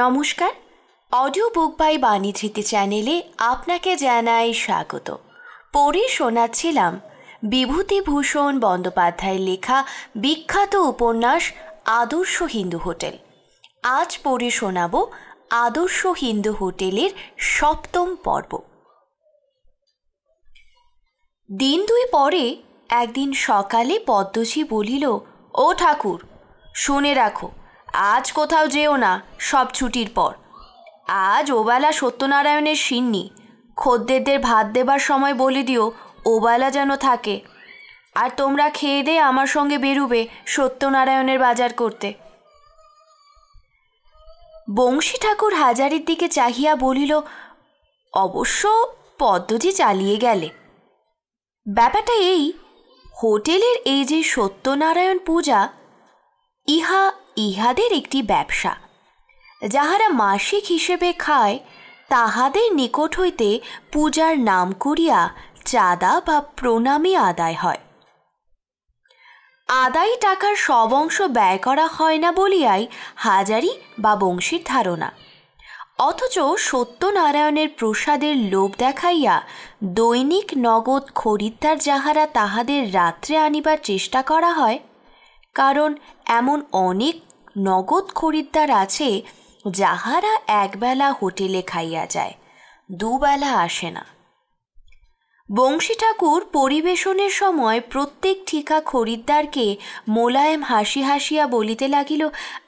নমস্কার audio book by ধৃতি চ্যানেলে আপনাকে জানাই স্বাগত পড়ে শোনাচ্ছিলাম বিভূতিভূষণ বন্দ্যোপাধ্যায়ের লেখা বিখ্যাত উপন্যাস আদর্শ হিন্দু হোটেল আজ পড়ে শোনাব আদর্শ হিন্দু হোটেলের সপ্তম পর্ব দিন দুই পরে একদিন সকালে পদ্মজি বলিল ও ঠাকুর শুনে রাখো আজ কোথাও যেও না সব ছুটির পর আজ ওবেলা সত্যনারায়ণের সিন্নি খদ্দেরদের ভাত দেবার সময় বলে দিও ওবেলা যেন থাকে আর তোমরা খেয়ে দে আমার সঙ্গে বেরুবে সত্যনারায়ণের বাজার করতে বংশী ঠাকুর হাজারির দিকে চাহিয়া বলিল অবশ্য পদ্মজি চালিয়ে গেলে ব্যাপারটা এই হোটেলের এই যে সত্যনারায়ণ পূজা ইহা ইহাদের একটি ব্যবসা যাহারা মাসিক হিসেবে খায় তাহাদের নিকট হইতে পূজার নাম করিয়া চাঁদা বা প্রণামী আদায় হয় আদায় টাকার সব অংশ ব্যয় করা হয় না বলিয়াই হাজারি বা বংশীর ধারণা অথচ সত্যনারায়ণের প্রসাদের লোভ দেখাইয়া দৈনিক নগদ খরিদ্দার যাহারা তাহাদের রাত্রে আনিবার চেষ্টা করা হয় কারণ এমন অনেক নগদ খরিদ্দার আছে যাহারা একবেলা হোটেলে খাইয়া যায় দুবেলা আসে না বংশী ঠাকুর পরিবেশনের সময় প্রত্যেক ঠিকা খরিদ্দারকে মোলায়েম হাসি হাসিয়া বলিতে লাগিল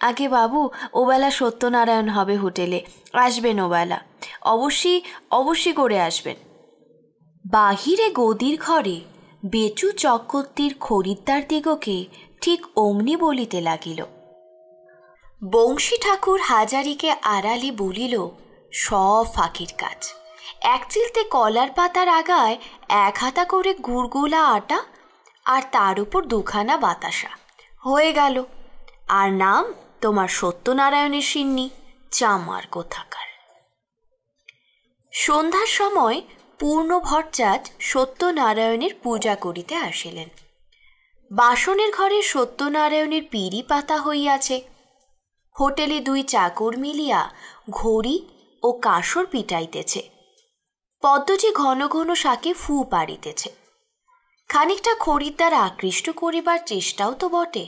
আগে বাবু ওবেলা সত্যনারায়ণ হবে হোটেলে আসবেন ওবেলা অবশ্যই অবশ্যই করে আসবেন বাহিরে গদির ঘরে বেচু চক্রবর্তীর খরিদ্দার দিগকে ঠিক অমনি বলিতে লাগিল বংশী ঠাকুর হাজারিকে আড়ালে বলিল সব ফাঁকির কাজ এক চিলতে কলার পাতার আগায় এক হাতা করে গুড়গোলা আটা আর তার উপর দুখানা বাতাসা হয়ে গেল আর নাম তোমার সত্যনারায়ণের সিন্নি চামার কোথাকার সন্ধ্যার সময় পূর্ণ ভট্টাচ সত্যনারায়ণের পূজা করিতে আসিলেন বাসনের ঘরে সত্যনারায়ণের পিড়ি পাতা হইয়াছে হোটেলে দুই চাকর মিলিয়া ঘড়ি ও কাঁসর পিটাইতেছে পদ্মজি ঘন ঘন শাকে ফু পাড়িতেছে খানিকটা খরিদ্দার আকৃষ্ট করিবার চেষ্টাও তো বটে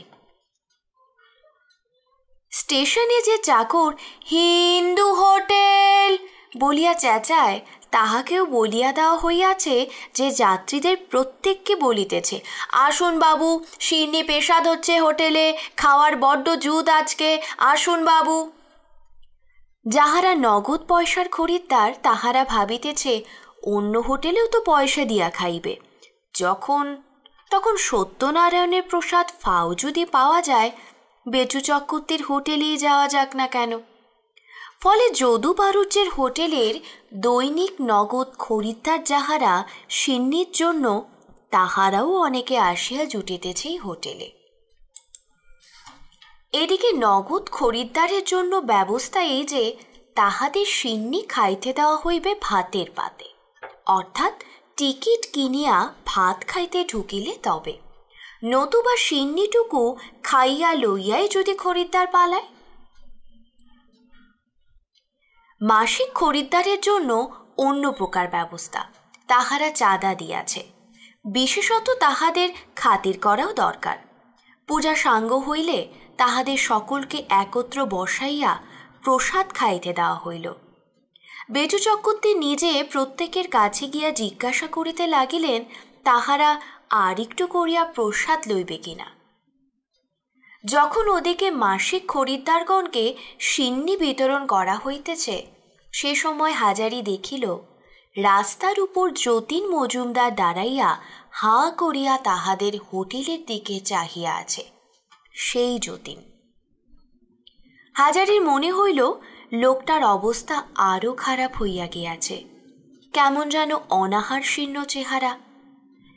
স্টেশনে যে চাকর হিন্দু হোটেল বলিয়া চেঁচায় তাহাকেও বলিয়া দেওয়া হইয়াছে যে যাত্রীদের প্রত্যেককে বলিতেছে আসুন বাবু শিরনি পেশাদ হচ্ছে হোটেলে খাওয়ার বড্ড জুত আজকে আসুন বাবু যাহারা নগদ পয়সার খরিদ্দার তাহারা ভাবিতেছে অন্য হোটেলেও তো পয়সা দিয়া খাইবে যখন তখন সত্যনারায়ণের প্রসাদ যদি পাওয়া যায় বেচু চক্রবর্তীর হোটেলেই যাওয়া যাক না কেন ফলে যদু হোটেলের দৈনিক নগদ খরিদ্দার যাহারা সিন্নির জন্য তাহারাও অনেকে আসিয়া জুটিতেছে হোটেলে এদিকে নগদ খরিদ্দারের জন্য ব্যবস্থা এই যে তাহাদের সিন্নি খাইতে দেওয়া হইবে ভাতের পাতে অর্থাৎ টিকিট কিনিয়া ভাত খাইতে ঢুকিলে তবে নতুবা সিন্নিটুকু খাইয়া লইয়াই যদি খরিদ্দার পালায় মাসিক খরিদ্দারের জন্য অন্য প্রকার ব্যবস্থা তাহারা চাঁদা দিয়াছে বিশেষত তাহাদের খাতির করাও দরকার পূজা সাঙ্গ হইলে তাহাদের সকলকে একত্র বসাইয়া প্রসাদ খাইতে দেওয়া হইল বেজু চক্রবর্তী নিজে প্রত্যেকের কাছে গিয়া জিজ্ঞাসা করিতে লাগিলেন তাহারা আর একটু করিয়া প্রসাদ লইবে কিনা যখন ওদিকে মাসিক খরিদ্দারগণকে সিন্নি বিতরণ করা হইতেছে সে সময় হাজারি দেখিল রাস্তার উপর যতীন মজুমদার দাঁড়াইয়া হা করিয়া তাহাদের হোটেলের দিকে চাহিয়া আছে সেই যতীন হাজারির মনে হইল লোকটার অবস্থা আরও খারাপ হইয়া গিয়াছে কেমন যেন অনাহার শীর্ণ চেহারা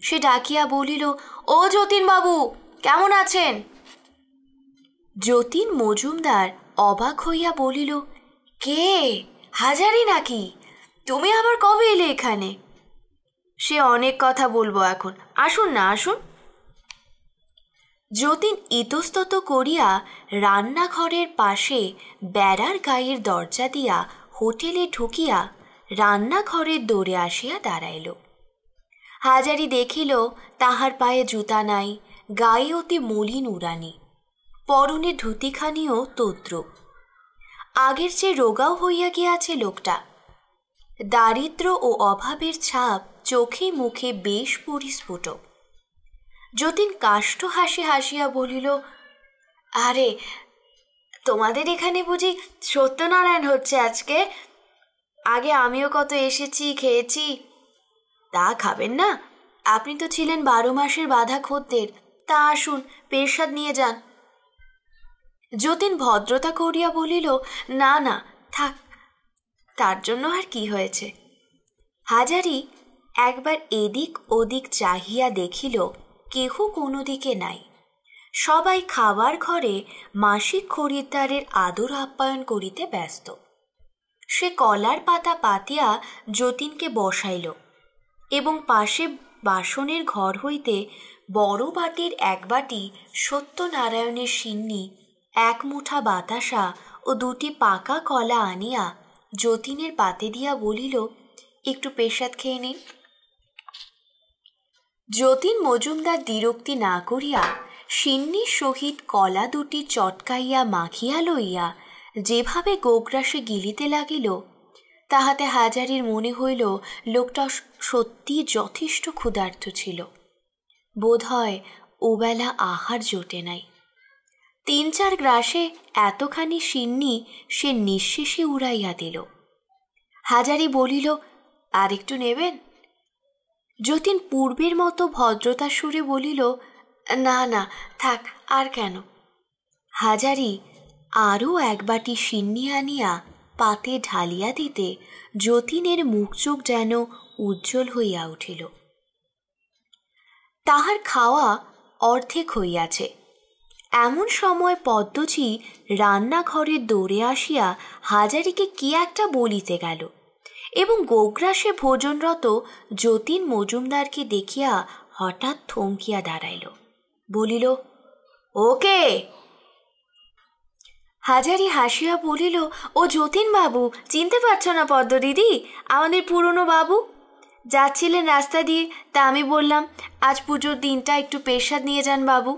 সে ডাকিয়া বলিল ও যতীনবাবু কেমন আছেন যতীন মজুমদার অবাক হইয়া বলিল কে হাজারি নাকি তুমি আবার কবে এলে এখানে সে অনেক কথা বলবো এখন আসুন না আসুন যতীন ইতস্তত করিয়া রান্নাঘরের পাশে বেড়ার গায়ের দরজা দিয়া হোটেলে ঢুকিয়া রান্নাঘরের দৌড়ে আসিয়া দাঁড়াইল হাজারি দেখিল তাহার পায়ে জুতা নাই গায়ে অতি মলিন উড়ানি পরনে ধুতিখানিও তোত্র আগের চেয়ে রোগাও হইয়া গিয়াছে লোকটা দারিদ্র ও অভাবের ছাপ চোখে মুখে বেশ পরিস্ফুট যতীন কাষ্ট হাসি হাসিয়া বলিল আরে তোমাদের এখানে বুঝি সত্যনারায়ণ হচ্ছে আজকে আগে আমিও কত এসেছি খেয়েছি তা খাবেন না আপনি তো ছিলেন বারো মাসের বাধা খদ্দের তা আসুন পেশাদ নিয়ে যান যতীন ভদ্রতা করিয়া বলিল না না থাক তার জন্য আর কি হয়েছে হাজারি একবার এদিক ওদিক চাহিয়া দেখিল কেহ কোনো দিকে নাই সবাই খাবার ঘরে মাসিক খরিদ্দারের আদর আপ্যায়ন করিতে ব্যস্ত সে কলার পাতা পাতিয়া যতীনকে বসাইল এবং পাশে বাসনের ঘর হইতে বড় বাটির এক বাটি সত্যনারায়ণের সিন্নি এক মুঠা বাতাসা ও দুটি পাকা কলা আনিয়া যতীনের পাতে দিয়া বলিল একটু পেশাদ খেয়ে নিন যতীন মজুমদার দ্বিরক্তি না করিয়া সিন্নির সহিত কলা দুটি চটকাইয়া মাখিয়া লইয়া যেভাবে গোগ্রাসে গিলিতে লাগিল তাহাতে হাজারির মনে হইল লোকটা সত্যি যথেষ্ট ক্ষুধার্ত ছিল বোধ হয় ওবেলা আহার জোটে নাই তিন চার গ্রাসে এতখানি সিন্নি সে নিঃশেষে উড়াইয়া দিল হাজারি বলিল আর একটু নেবেন যতীন পূর্বের মতো ভদ্রতা সুরে বলিল না না থাক আর কেন হাজারি আরও এক বাটি সিন্নি আনিয়া পাতে ঢালিয়া দিতে যতীনের মুখ চোখ যেন উজ্জ্বল হইয়া উঠিল তাহার খাওয়া অর্ধেক হইয়াছে এমন সময় পদ্মজি রান্নাঘরের দৌড়ে আসিয়া হাজারিকে কি একটা বলিতে গেল এবং গোগ্রাসে ভোজনরত যতীন মজুমদারকে দেখিয়া হঠাৎ থমকিয়া দাঁড়াইল বলিল ওকে হাজারি হাসিয়া বলিল ও যতীন বাবু চিনতে পারছ না পদ্ম দিদি আমাদের পুরনো বাবু যাচ্ছিলেন রাস্তা দিয়ে তা আমি বললাম আজ পুজোর দিনটা একটু পেশাদ নিয়ে যান বাবু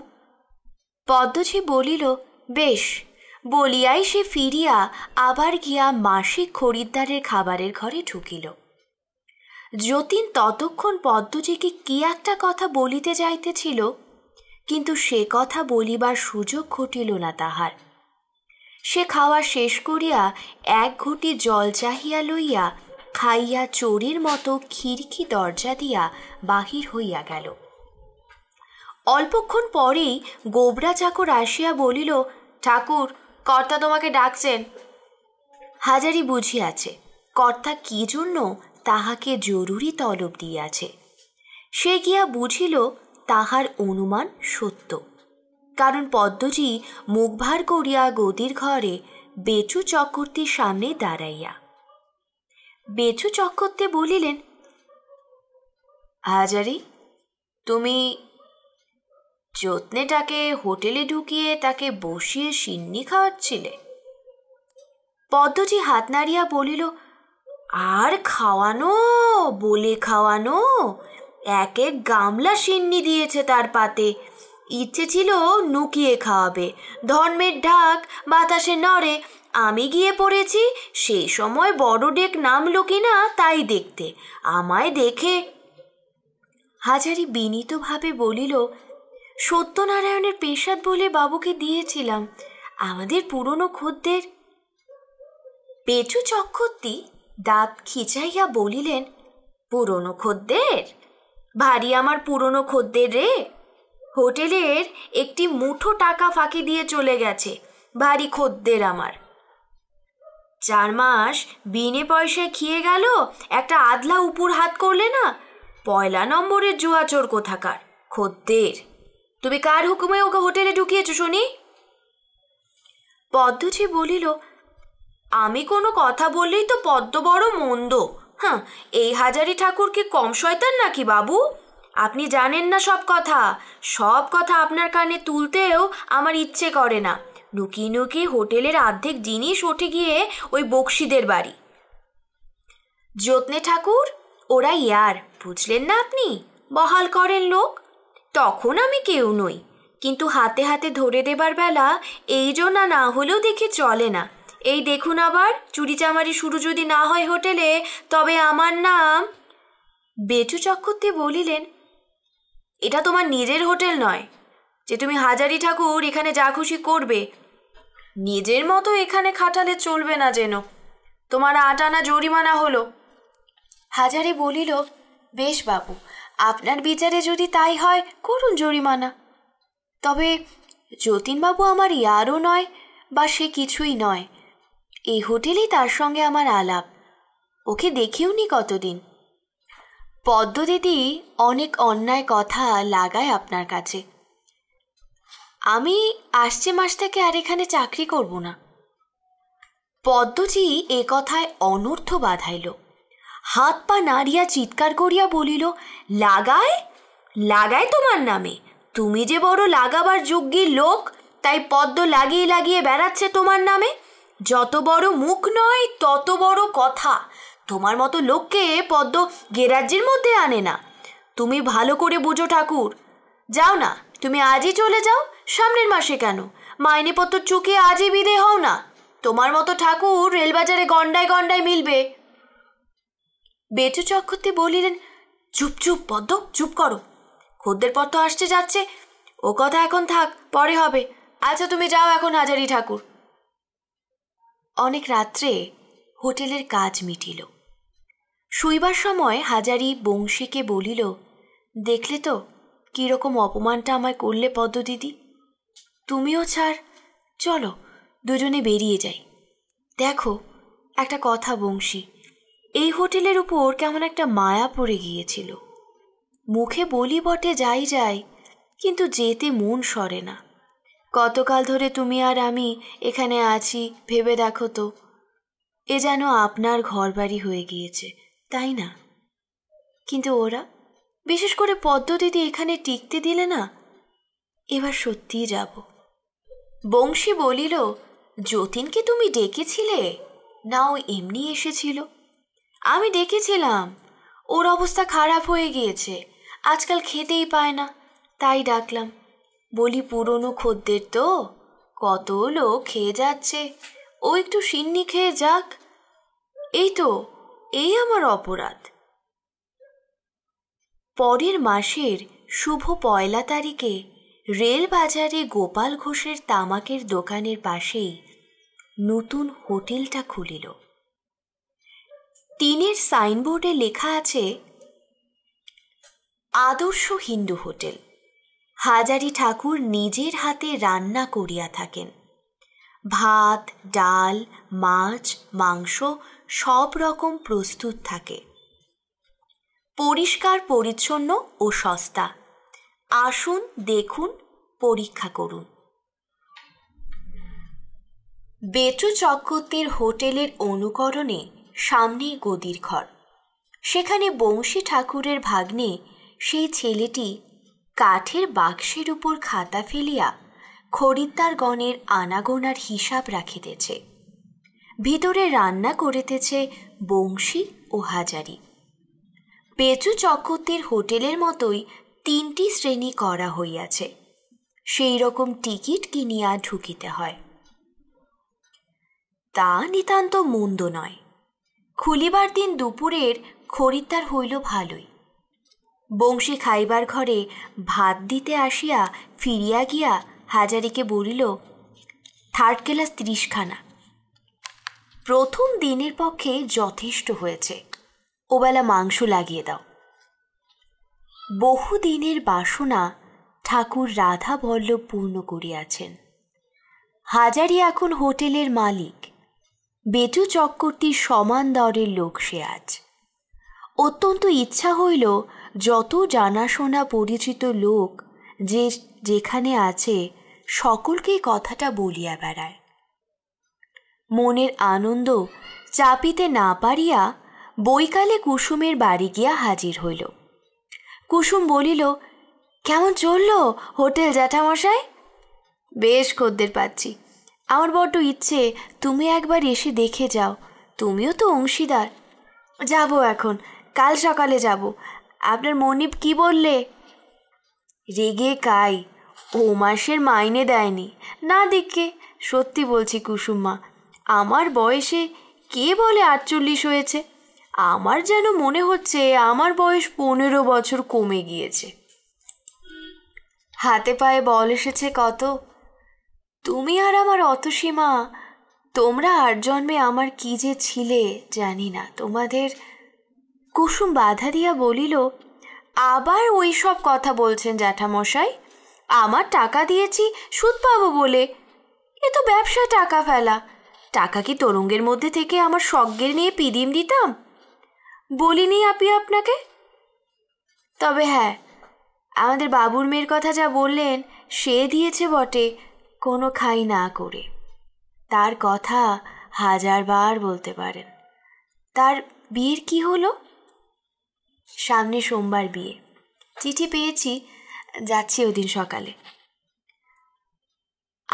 পদ্মজি বলিল বেশ বলিয়াই সে ফিরিয়া আবার গিয়া মাসিক খরিদ্দারের খাবারের ঘরে ঢুকিল যতীন ততক্ষণ পদ্মজিকে কি একটা কথা বলিতে যাইতেছিল কিন্তু সে কথা বলিবার সুযোগ ঘটিল না তাহার সে খাওয়া শেষ করিয়া এক ঘটি জল চাহিয়া লইয়া খাইয়া চোরের মতো খিড়কি দরজা দিয়া বাহির হইয়া গেল অল্পক্ষণ পরেই গোবরা চাকর আসিয়া বলিল ঠাকুর কর্তা তোমাকে ডাকছেন হাজারি বুঝিয়াছে কর্তা কি জন্য তাহাকে জরুরি তলব দিয়াছে সে গিয়া বুঝিল তাহার অনুমান সত্য কারণ পদ্মজি মুখ ভার করিয়া গদির ঘরে বেচু চক্রতির সামনে দাঁড়াইয়া বেচু চক্রতে বলিলেন হাজারি তুমি যত্নে তাকে হোটেলে ঢুকিয়ে তাকে বসিয়ে সিন্নি খাওয়াচ্ছিলে পদ্মটি হাত নাড়িয়া বলিল আর খাওয়ানো বলে খাওয়ানো এক এক গামলা সিন্নি দিয়েছে তার পাতে ইচ্ছে ছিল নুকিয়ে খাওয়াবে ধর্মের ঢাক বাতাসে নড়ে আমি গিয়ে পড়েছি সেই সময় বড় ডেক নামলো কিনা তাই দেখতে আমায় দেখে হাজারি বিনীতভাবে বলিল সত্যনারায়ণের পেশাদ বলে বাবুকে দিয়েছিলাম আমাদের পুরনো খদ্দের পেচু চক্রবর্তী দাঁত খিচাইয়া বলিলেন পুরনো খদ্দের ভারী আমার পুরনো খদ্দের রে হোটেলের একটি মুঠো টাকা ফাঁকি দিয়ে চলে গেছে ভারী খদ্দের আমার চার মাস বিনে পয়সায় খেয়ে গেল একটা আদলা উপর হাত করলে না পয়লা নম্বরের জোয়াচোর কোথাকার খদ্দের তুমি কার হুকুমে ওকে হোটেলে ঢুকিয়েছো শুনি পদ্মজি বলিল আমি কোনো কথা বললেই তো পদ্ম বড় মন্দ হ্যাঁ এই হাজারি ঠাকুর কি কম শয়তান নাকি বাবু আপনি জানেন না সব কথা সব কথা আপনার কানে তুলতেও আমার ইচ্ছে করে না নুকি নুকি হোটেলের অর্ধেক জিনিস ওঠে গিয়ে ওই বক্সিদের বাড়ি যত্নে ঠাকুর ওরা ইয়ার বুঝলেন না আপনি বহাল করেন লোক তখন আমি কেউ নই কিন্তু হাতে হাতে ধরে দেবার বেলা এই জন্য না হলেও দেখে চলে না এই দেখুন আবার চুরি চামারি শুরু যদি না হয় হোটেলে তবে আমার নাম বেচু চক্রবর্তী বলিলেন এটা তোমার নিজের হোটেল নয় যে তুমি হাজারি ঠাকুর এখানে যা খুশি করবে নিজের মতো এখানে খাটালে চলবে না যেন তোমার আটানা জরিমানা হলো হাজারি বলিল বেশ বাবু আপনার বিচারে যদি তাই হয় করুন জরিমানা তবে যতীনবাবু আমার ইয়ারও নয় বা সে কিছুই নয় এই হোটেলেই তার সঙ্গে আমার আলাপ ওকে দেখেও নি কতদিন পদ্ম দিদি অনেক অন্যায় কথা লাগায় আপনার কাছে আমি আসছে মাস থেকে আর এখানে চাকরি করব না পদ্মজি এ কথায় অনর্থ বাধাইল হাত পা নাড়িয়া চিৎকার করিয়া বলিল লাগায় লাগায় তোমার নামে তুমি যে বড় লাগাবার যোগ্যী লোক তাই পদ্ম লাগিয়ে লাগিয়ে বেড়াচ্ছে তোমার নামে যত বড় মুখ নয় তত বড় কথা তোমার মতো লোককে পদ্ম গেরাজ্যের মধ্যে আনে না তুমি ভালো করে বুঝো ঠাকুর যাও না তুমি আজই চলে যাও সামনের মাসে কেন মাইনেপত্র চুকে আজই বিদে হও না তোমার মতো ঠাকুর রেলবাজারে গন্ডায় গন্ডায় মিলবে বেটু চক্রবর্তী বলিলেন চুপ চুপ পদ্ম চুপ করো খদ্দের পর তো আসছে যাচ্ছে ও কথা এখন থাক পরে হবে আচ্ছা তুমি যাও এখন হাজারি ঠাকুর অনেক রাত্রে হোটেলের কাজ মিটিল শুইবার সময় হাজারি বংশীকে বলিল দেখলে তো কীরকম অপমানটা আমায় করলে পদ্ম দিদি তুমিও ছাড় চলো দুজনে বেরিয়ে যাই দেখো একটা কথা বংশী এই হোটেলের উপর কেমন একটা মায়া পড়ে গিয়েছিল মুখে বলি বটে যাই যাই কিন্তু যেতে মন সরে না কতকাল ধরে তুমি আর আমি এখানে আছি ভেবে দেখো তো এ যেন আপনার ঘর বাড়ি হয়ে গিয়েছে তাই না কিন্তু ওরা বিশেষ করে পদ্মদিদি এখানে টিকতে দিলে না এবার সত্যিই যাব বংশী বলিল যতীনকে তুমি ডেকেছিলে না ও এমনি এসেছিল আমি দেখেছিলাম ওর অবস্থা খারাপ হয়ে গিয়েছে আজকাল খেতেই পায় না তাই ডাকলাম বলি পুরনো খদ্দের তো কত লোক খেয়ে যাচ্ছে ও একটু সিন্নি খেয়ে যাক এই তো এই আমার অপরাধ পরের মাসের শুভ পয়লা তারিখে রেল বাজারে গোপাল ঘোষের তামাকের দোকানের পাশেই নতুন হোটেলটা খুলিল তিনের সাইনবোর্ডে লেখা আছে আদর্শ হিন্দু হোটেল হাজারি ঠাকুর নিজের হাতে রান্না করিয়া থাকেন ভাত ডাল মাছ মাংস সব রকম প্রস্তুত থাকে পরিষ্কার পরিচ্ছন্ন ও সস্তা আসুন দেখুন পরীক্ষা করুন বেটু চক্রবর্তীর হোটেলের অনুকরণে সামনেই গদির ঘর সেখানে বংশী ঠাকুরের ভাগ্নে সেই ছেলেটি কাঠের বাক্সের উপর খাতা ফেলিয়া খরিদ্দারগণের আনাগোনার হিসাব রাখিতেছে ভিতরে রান্না করিতেছে বংশী ও হাজারি পেঁচু চক্রতের হোটেলের মতোই তিনটি শ্রেণী করা হইয়াছে সেই রকম টিকিট কিনিয়া ঢুকিতে হয় তা নিতান্ত মন্দ নয় খুলিবার দিন দুপুরের খরিদ্দার হইল ভালোই বংশী খাইবার ঘরে ভাত দিতে আসিয়া ফিরিয়া গিয়া হাজারিকে বলিল থার্ড ক্লাস ত্রিশখানা প্রথম দিনের পক্ষে যথেষ্ট হয়েছে ওবেলা মাংস লাগিয়ে দাও বহু দিনের বাসনা ঠাকুর রাধা বল্লভ পূর্ণ করিয়াছেন হাজারি এখন হোটেলের মালিক বেটু চক্রবর্তীর সমান দরের লোক সে আজ অত্যন্ত ইচ্ছা হইল যত জানাশোনা পরিচিত লোক যে যেখানে আছে সকলকে কথাটা বলিয়া বেড়ায় মনের আনন্দ চাপিতে না পারিয়া বৈকালে কুসুমের বাড়ি গিয়া হাজির হইল কুসুম বলিল কেমন চলল হোটেল জ্যাঠামশাই বেশ খদ্দের পাচ্ছি আমার বড্ড ইচ্ছে তুমি একবার এসে দেখে যাও তুমিও তো অংশীদার যাব এখন কাল সকালে যাব আপনার মনিব কি বললে রেগে কাই ও মাসের মাইনে দেয়নি না দেখে সত্যি বলছি কুসুম্মা আমার বয়সে কে বলে আটচল্লিশ হয়েছে আমার যেন মনে হচ্ছে আমার বয়স পনেরো বছর কমে গিয়েছে হাতে পায়ে বল এসেছে কত তুমি আর আমার অতসীমা তোমরা আর জন্মে আমার কি যে ছিলে জানি না তোমাদের কুসুম বাধা দিয়া বলিল আবার ওই সব কথা বলছেন জ্যাঠামশাই আমার টাকা দিয়েছি সুদ পাবো বলে এ তো ব্যবসায় টাকা ফেলা টাকা কি তরঙ্গের মধ্যে থেকে আমার সজ্ঞের নিয়ে পিদিম দিতাম বলিনি আপি আপনাকে তবে হ্যাঁ আমাদের বাবুর মেয়ের কথা যা বললেন সে দিয়েছে বটে কোনো খাই না করে তার কথা হাজারবার বলতে পারেন তার বিয়ের কি হলো সামনে সোমবার বিয়ে চিঠি পেয়েছি যাচ্ছি ওদিন সকালে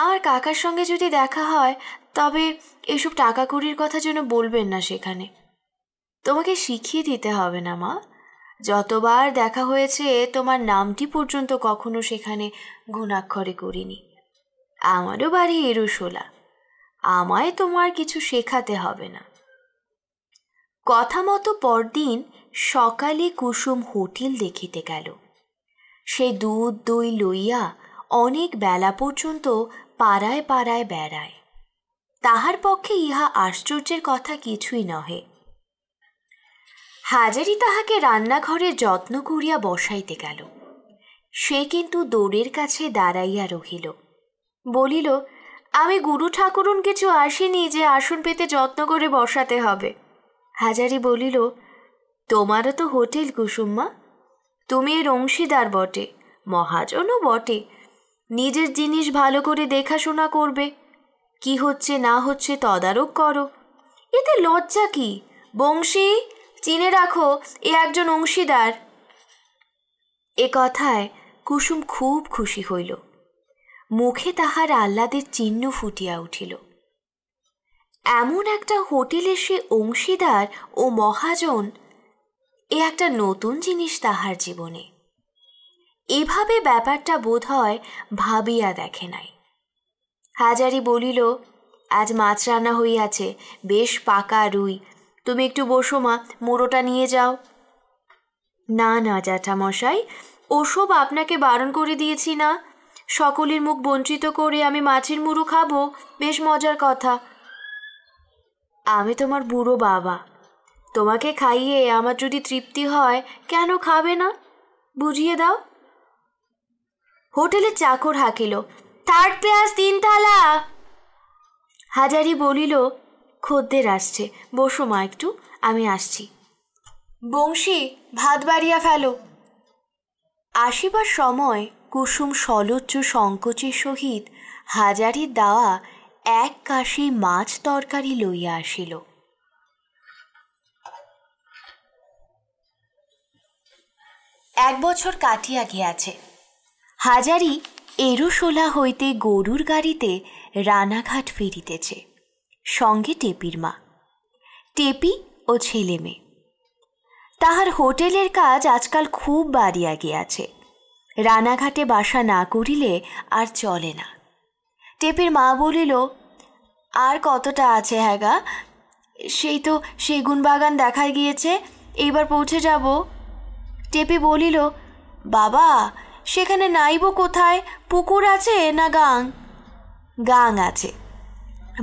আমার কাকার সঙ্গে যদি দেখা হয় তবে এসব টাকা কুড়ির কথা যেন বলবেন না সেখানে তোমাকে শিখিয়ে দিতে হবে না মা যতবার দেখা হয়েছে তোমার নামটি পর্যন্ত কখনো সেখানে গুণাক্ষরে করিনি আমারও বাড়ি এরুশোলা আমায় তোমার কিছু শেখাতে হবে না কথা মতো পরদিন সকালে কুসুম হোটেল দেখিতে গেল সে দুধ দই লইয়া অনেক বেলা পর্যন্ত পাড়ায় পাড়ায় বেড়ায় তাহার পক্ষে ইহা আশ্চর্যের কথা কিছুই নহে হাজারি তাহাকে রান্নাঘরে যত্ন করিয়া বসাইতে গেল সে কিন্তু দৌড়ের কাছে দাঁড়াইয়া রহিল বলিল আমি গুরু ঠাকুরুন কিছু আসিনি যে আসন পেতে যত্ন করে বসাতে হবে হাজারি বলিল তোমারও তো হোটেল কুসুম্মা তুমি এর অংশীদার বটে মহাজনও বটে নিজের জিনিস ভালো করে দেখাশোনা করবে কি হচ্ছে না হচ্ছে তদারক করো এতে লজ্জা কি বংশী চিনে রাখো এ একজন অংশীদার এ কথায় কুসুম খুব খুশি হইল মুখে তাহার আহ্লাদের চিহ্ন ফুটিয়া উঠিল এমন একটা হোটেলে সে অংশীদার ও মহাজন এ একটা নতুন জিনিস তাহার জীবনে এভাবে ব্যাপারটা বোধ হয় ভাবিয়া দেখে নাই হাজারি বলিল আজ মাছ রান্না হইয়াছে বেশ পাকা রুই তুমি একটু বসো মা মোড়োটা নিয়ে যাও না না জ্যাঠামশাই ওসব আপনাকে বারণ করে দিয়েছি না সকলের মুখ বঞ্চিত করে আমি মাছের মুড়ো খাবো বেশ মজার কথা আমি তোমার বুড়ো বাবা তোমাকে খাইয়ে আমার যদি তৃপ্তি হয় কেন খাবে না বুঝিয়ে দাও হোটেলে চাকর হাঁকিল থার্ড ক্লাস তিন থালা হাজারি বলিল খদ্দের আসছে বসো মা একটু আমি আসছি বংশী ভাত বাড়িয়া ফেলো আসিবার সময় কুসুম সলজ্জ সংকোচের সহিত হাজারি দাওয়া এক কাশি মাছ তরকারি লইয়া আসিল এক বছর কাটিয়া গিয়াছে হাজারি এরুশোলা হইতে গরুর গাড়িতে রানাঘাট ফিরিতেছে সঙ্গে টেপির মা টেপি ও ছেলে মেয়ে তাহার হোটেলের কাজ আজকাল খুব বাড়িয়া গিয়াছে রানাঘাটে বাসা না করিলে আর চলে না টেপের মা বলিল আর কতটা আছে হ্যাগা সেই তো সেগুন বাগান দেখা গিয়েছে এইবার পৌঁছে যাব টেপে বলিল বাবা সেখানে নাইব কোথায় পুকুর আছে না গাং গাং আছে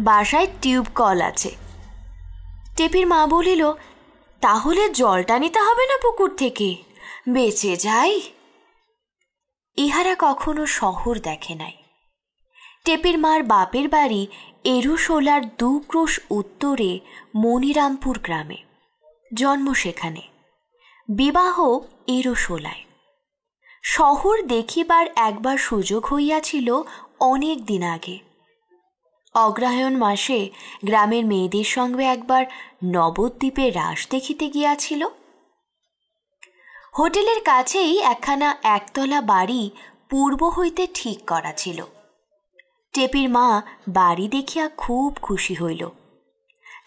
বাসায় টিউব কল আছে টেপির মা বলিল তাহলে জলটা নিতে হবে না পুকুর থেকে বেঁচে যাই ইহারা কখনো শহর দেখে নাই টেপের মার বাপের বাড়ি এরুশোলার দু ক্রোশ উত্তরে মনিরামপুর গ্রামে জন্ম সেখানে বিবাহ এরুশোলায় শহর দেখিবার একবার সুযোগ হইয়াছিল অনেক দিন আগে অগ্রহায়ণ মাসে গ্রামের মেয়েদের সঙ্গে একবার নবদ্বীপে রাস দেখিতে গিয়াছিল হোটেলের কাছেই একখানা একতলা বাড়ি পূর্ব হইতে ঠিক করা ছিল টেপির মা বাড়ি দেখিয়া খুব খুশি হইল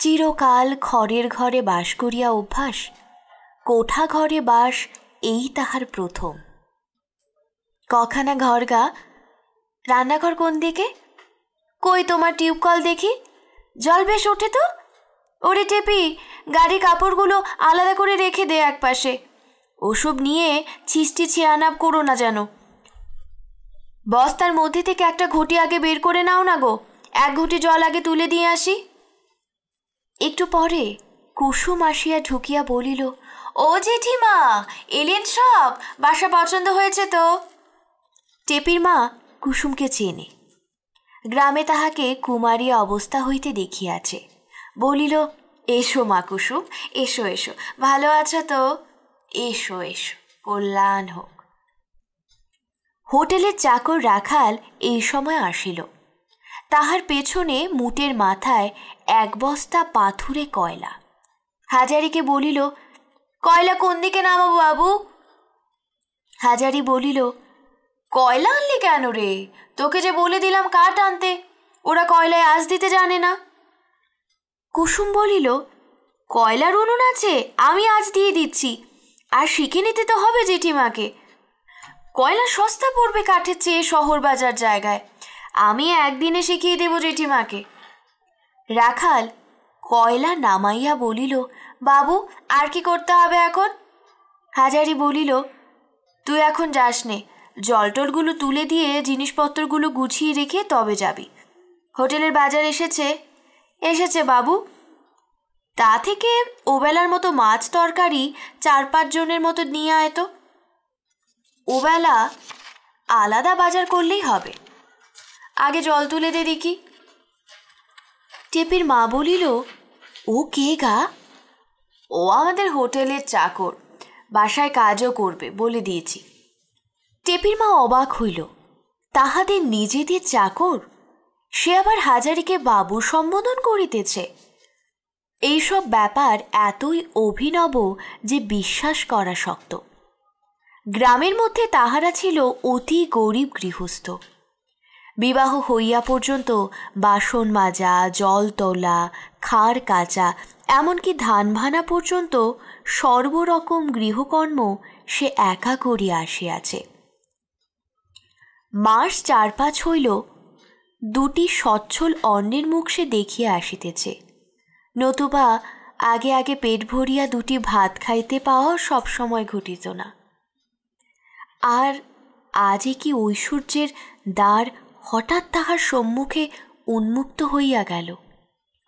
চিরকাল খড়ের ঘরে বাস করিয়া অভ্যাস কোঠা ঘরে বাস এই তাহার প্রথম কখানা ঘর গা রান্নাঘর কোন দিকে কই তোমার টিউবকল দেখি জল বেশ ওঠে তো ওরে টেপি গাড়ি কাপড়গুলো আলাদা করে রেখে দে এক পাশে ওসব নিয়ে ছিষ্টি ছিয়ানাপ করো না যেন বস্তার মধ্যে থেকে একটা ঘটি আগে বের করে নাও না গো এক ঘটি জল আগে তুলে দিয়ে আসি একটু পরে কুসুম আসিয়া ঢুকিয়া বলিল ও জেঠিমা এলেন সব বাসা পছন্দ হয়েছে তো টেপির মা কুসুমকে চেনে গ্রামে তাহাকে কুমারী অবস্থা হইতে দেখিয়াছে বলিল এসো মা কুসুম এসো এসো ভালো আছো তো এসো এসো কল্যাণ হোক হোটেলের চাকর রাখাল এই সময় আসিল তাহার পেছনে মুটের মাথায় এক বস্তা পাথুরে কয়লা হাজারিকে বলিল কয়লা কোন দিকে নামাবো বাবু হাজারি বলিল কয়লা আনলি কেন রে তোকে যে বলে দিলাম কাঠ আনতে ওরা কয়লায় আজ দিতে জানে না কুসুম বলিল কয়লার উনুন আছে আমি আজ দিয়ে দিচ্ছি আর শিখে নিতে তো হবে জেঠিমাকে কয়লা সস্তা পড়বে কাঠের চেয়ে শহর বাজার জায়গায় আমি একদিনে শিখিয়ে দেব জেঠিমাকে রাখাল কয়লা নামাইয়া বলিল বাবু আর কি করতে হবে এখন হাজারি বলিল তুই এখন যাস নে জলটলগুলো তুলে দিয়ে জিনিসপত্রগুলো গুছিয়ে রেখে তবে যাবি হোটেলের বাজার এসেছে এসেছে বাবু তা থেকে ওবেলার মতো মাছ তরকারি চার পাঁচজনের মতো নিয়ে আয়ত ওবেলা আলাদা বাজার করলেই হবে আগে জল তুলে দে দেখি টেপির মা বলিল ও কে গা ও আমাদের হোটেলের চাকর বাসায় কাজও করবে বলে দিয়েছি টেপির মা অবাক হইল তাহাদের নিজেদের চাকর সে আবার হাজারিকে বাবু সম্বোধন করিতেছে এইসব ব্যাপার এতই অভিনব যে বিশ্বাস করা শক্ত গ্রামের মধ্যে তাহারা ছিল অতি গরিব গৃহস্থ বিবাহ হইয়া পর্যন্ত বাসন মাজা জল তোলা খাড় কাচা এমনকি ধান ভানা পর্যন্ত সর্বরকম গৃহকর্ম সে একা করিয়া আসিয়াছে মাস চার পাঁচ হইল দুটি সচ্ছল অন্যের মুখ সে দেখিয়া আসিতেছে নতুবা আগে আগে পেট ভরিয়া দুটি ভাত খাইতে পাওয়া সবসময় ঘটিত না আর আজই কি ঐশ্বর্যের দ্বার হঠাৎ তাহার সম্মুখে উন্মুক্ত হইয়া গেল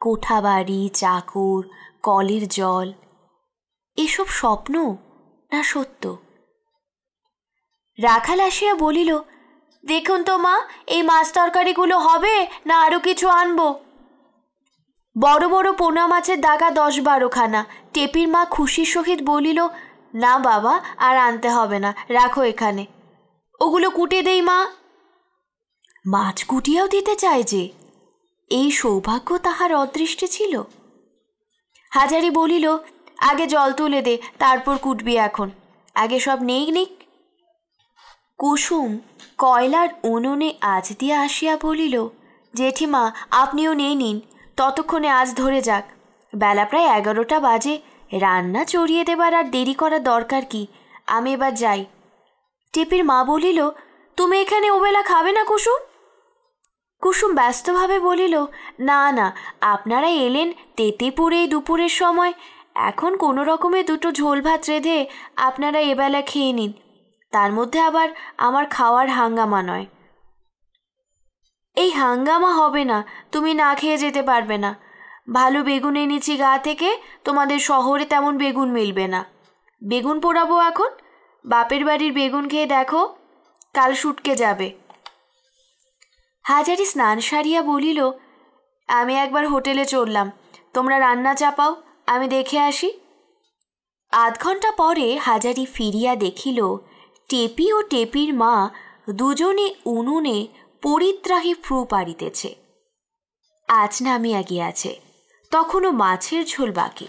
কোঠাবাড়ি চাকর কলের জল এসব স্বপ্ন না সত্য রাখাল আসিয়া বলিল দেখুন তো মা এই মাছ তরকারিগুলো হবে না আরও কিছু আনবো বড় বড় পোনা মাছের দাগা দশ বারোখানা টেপির মা খুশির সহিত বলিল না বাবা আর আনতে হবে না রাখো এখানে ওগুলো কুটে দেই মা মাছ কুটিয়াও দিতে চায় যে এই সৌভাগ্য তাহার অদৃষ্টে ছিল হাজারি বলিল আগে জল তুলে দে তারপর কুটবি এখন আগে সব নেই নিক কুসুম কয়লার উনুনে আজ দিয়ে আসিয়া বলিল জেঠিমা আপনিও নেই নিন ততক্ষণে আজ ধরে যাক বেলা প্রায় এগারোটা বাজে রান্না চড়িয়ে দেবার আর দেরি করা দরকার কি আমি এবার যাই টেপির মা বলিল তুমি এখানে ওবেলা খাবে না কুসুম কুসুম ব্যস্তভাবে বলিল না না আপনারা এলেন পুরে দুপুরের সময় এখন কোনো রকমে দুটো ঝোল ভাত রেঁধে আপনারা এবেলা খেয়ে নিন তার মধ্যে আবার আমার খাওয়ার হাঙ্গামা নয় এই হাঙ্গামা হবে না তুমি না খেয়ে যেতে পারবে না ভালো বেগুন এনেছি গা থেকে তোমাদের শহরে তেমন বেগুন মিলবে না বেগুন পোড়াবো এখন বাপের বাড়ির বেগুন খেয়ে দেখো কাল শুটকে যাবে হাজারি স্নান সারিয়া বলিল আমি একবার হোটেলে চললাম তোমরা রান্না চাপাও আমি দেখে আসি আধ ঘন্টা পরে হাজারি ফিরিয়া দেখিল টেপি ও টেপির মা দুজনে উনুনে পরিত্রাহি ফ্রু পারিতেছে আজ নামিয়া গিয়াছে তখনও মাছের ঝোল বাকি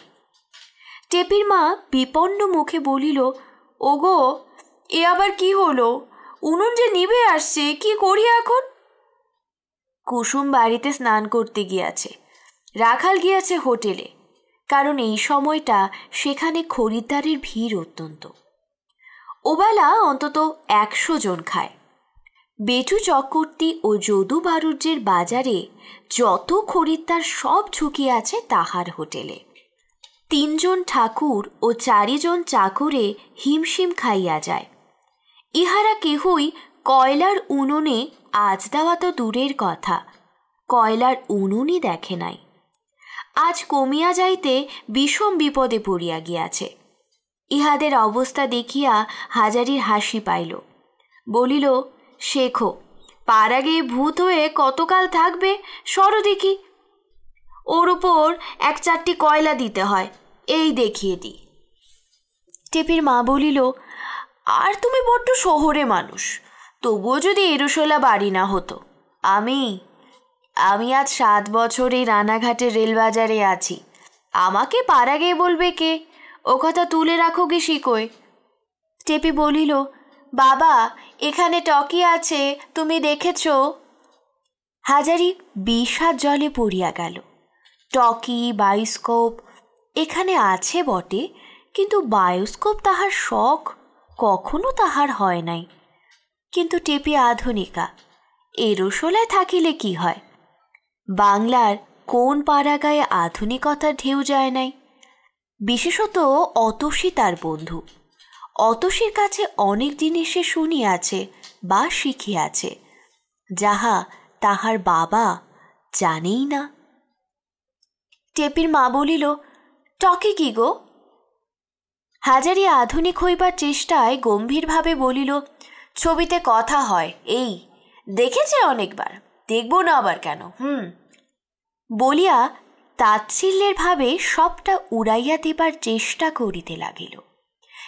টেপির মা বিপন্ন মুখে বলিল ওগো এ আবার কি হলো উনুন যে নিবে আসছে কি করি এখন কুসুম বাড়িতে স্নান করতে গিয়াছে রাখাল গিয়াছে হোটেলে কারণ এই সময়টা সেখানে খরিদ্দারের ভিড় অত্যন্ত ওবেলা অন্তত একশো জন খায় বেটু চক্রবর্তী ও যদু বারুজ্যের বাজারে যত খরিদ্দার সব ঝুঁকি আছে তাহার হোটেলে তিনজন ঠাকুর ও চারিজন চাকরে হিমশিম খাইয়া যায় ইহারা কেহই কয়লার উনুনে আজ দেওয়া তো দূরের কথা কয়লার উনুনই দেখে নাই আজ কমিয়া যাইতে বিষম বিপদে পড়িয়া গিয়াছে ইহাদের অবস্থা দেখিয়া হাজারির হাসি পাইল বলিল শেখো পার আগে ভূত হয়ে কতকাল থাকবে সরো দেখি ওর ওপর এক চারটি কয়লা দিতে হয় এই দেখিয়ে দিই টেপির মা বলিল আর তুমি বড্ড শহরে মানুষ তবুও যদি এরুশোলা বাড়ি না হতো আমি আমি আজ সাত বছর এই রানাঘাটের রেলবাজারে আছি আমাকে পাড়া গিয়ে বলবে কে ও কথা তুলে রাখো গে শিকোয় টেপি বলিল বাবা এখানে টকি আছে তুমি দেখেছ হাজারি বিষাদ জলে পড়িয়া গেল টকি বায়োস্কোপ এখানে আছে বটে কিন্তু বায়োস্কোপ তাহার শখ কখনো তাহার হয় নাই কিন্তু টেপি আধুনিকা এরোসোলায় থাকিলে কি হয় বাংলার কোন পাড়াগায়ে আধুনিকতার ঢেউ যায় নাই বিশেষত অতসী তার বন্ধু অতসের কাছে অনেক জিনিস সে শুনিয়াছে বা শিখিয়াছে যাহা তাহার বাবা জানেই না টেপির মা বলিল টকে কি গো হাজারি আধুনিক হইবার চেষ্টায় গম্ভীরভাবে বলিল ছবিতে কথা হয় এই দেখেছে অনেকবার দেখব না আবার কেন হুম বলিয়া তাচ্ছিল্যের ভাবে সবটা উড়াইয়া দেবার চেষ্টা করিতে লাগিল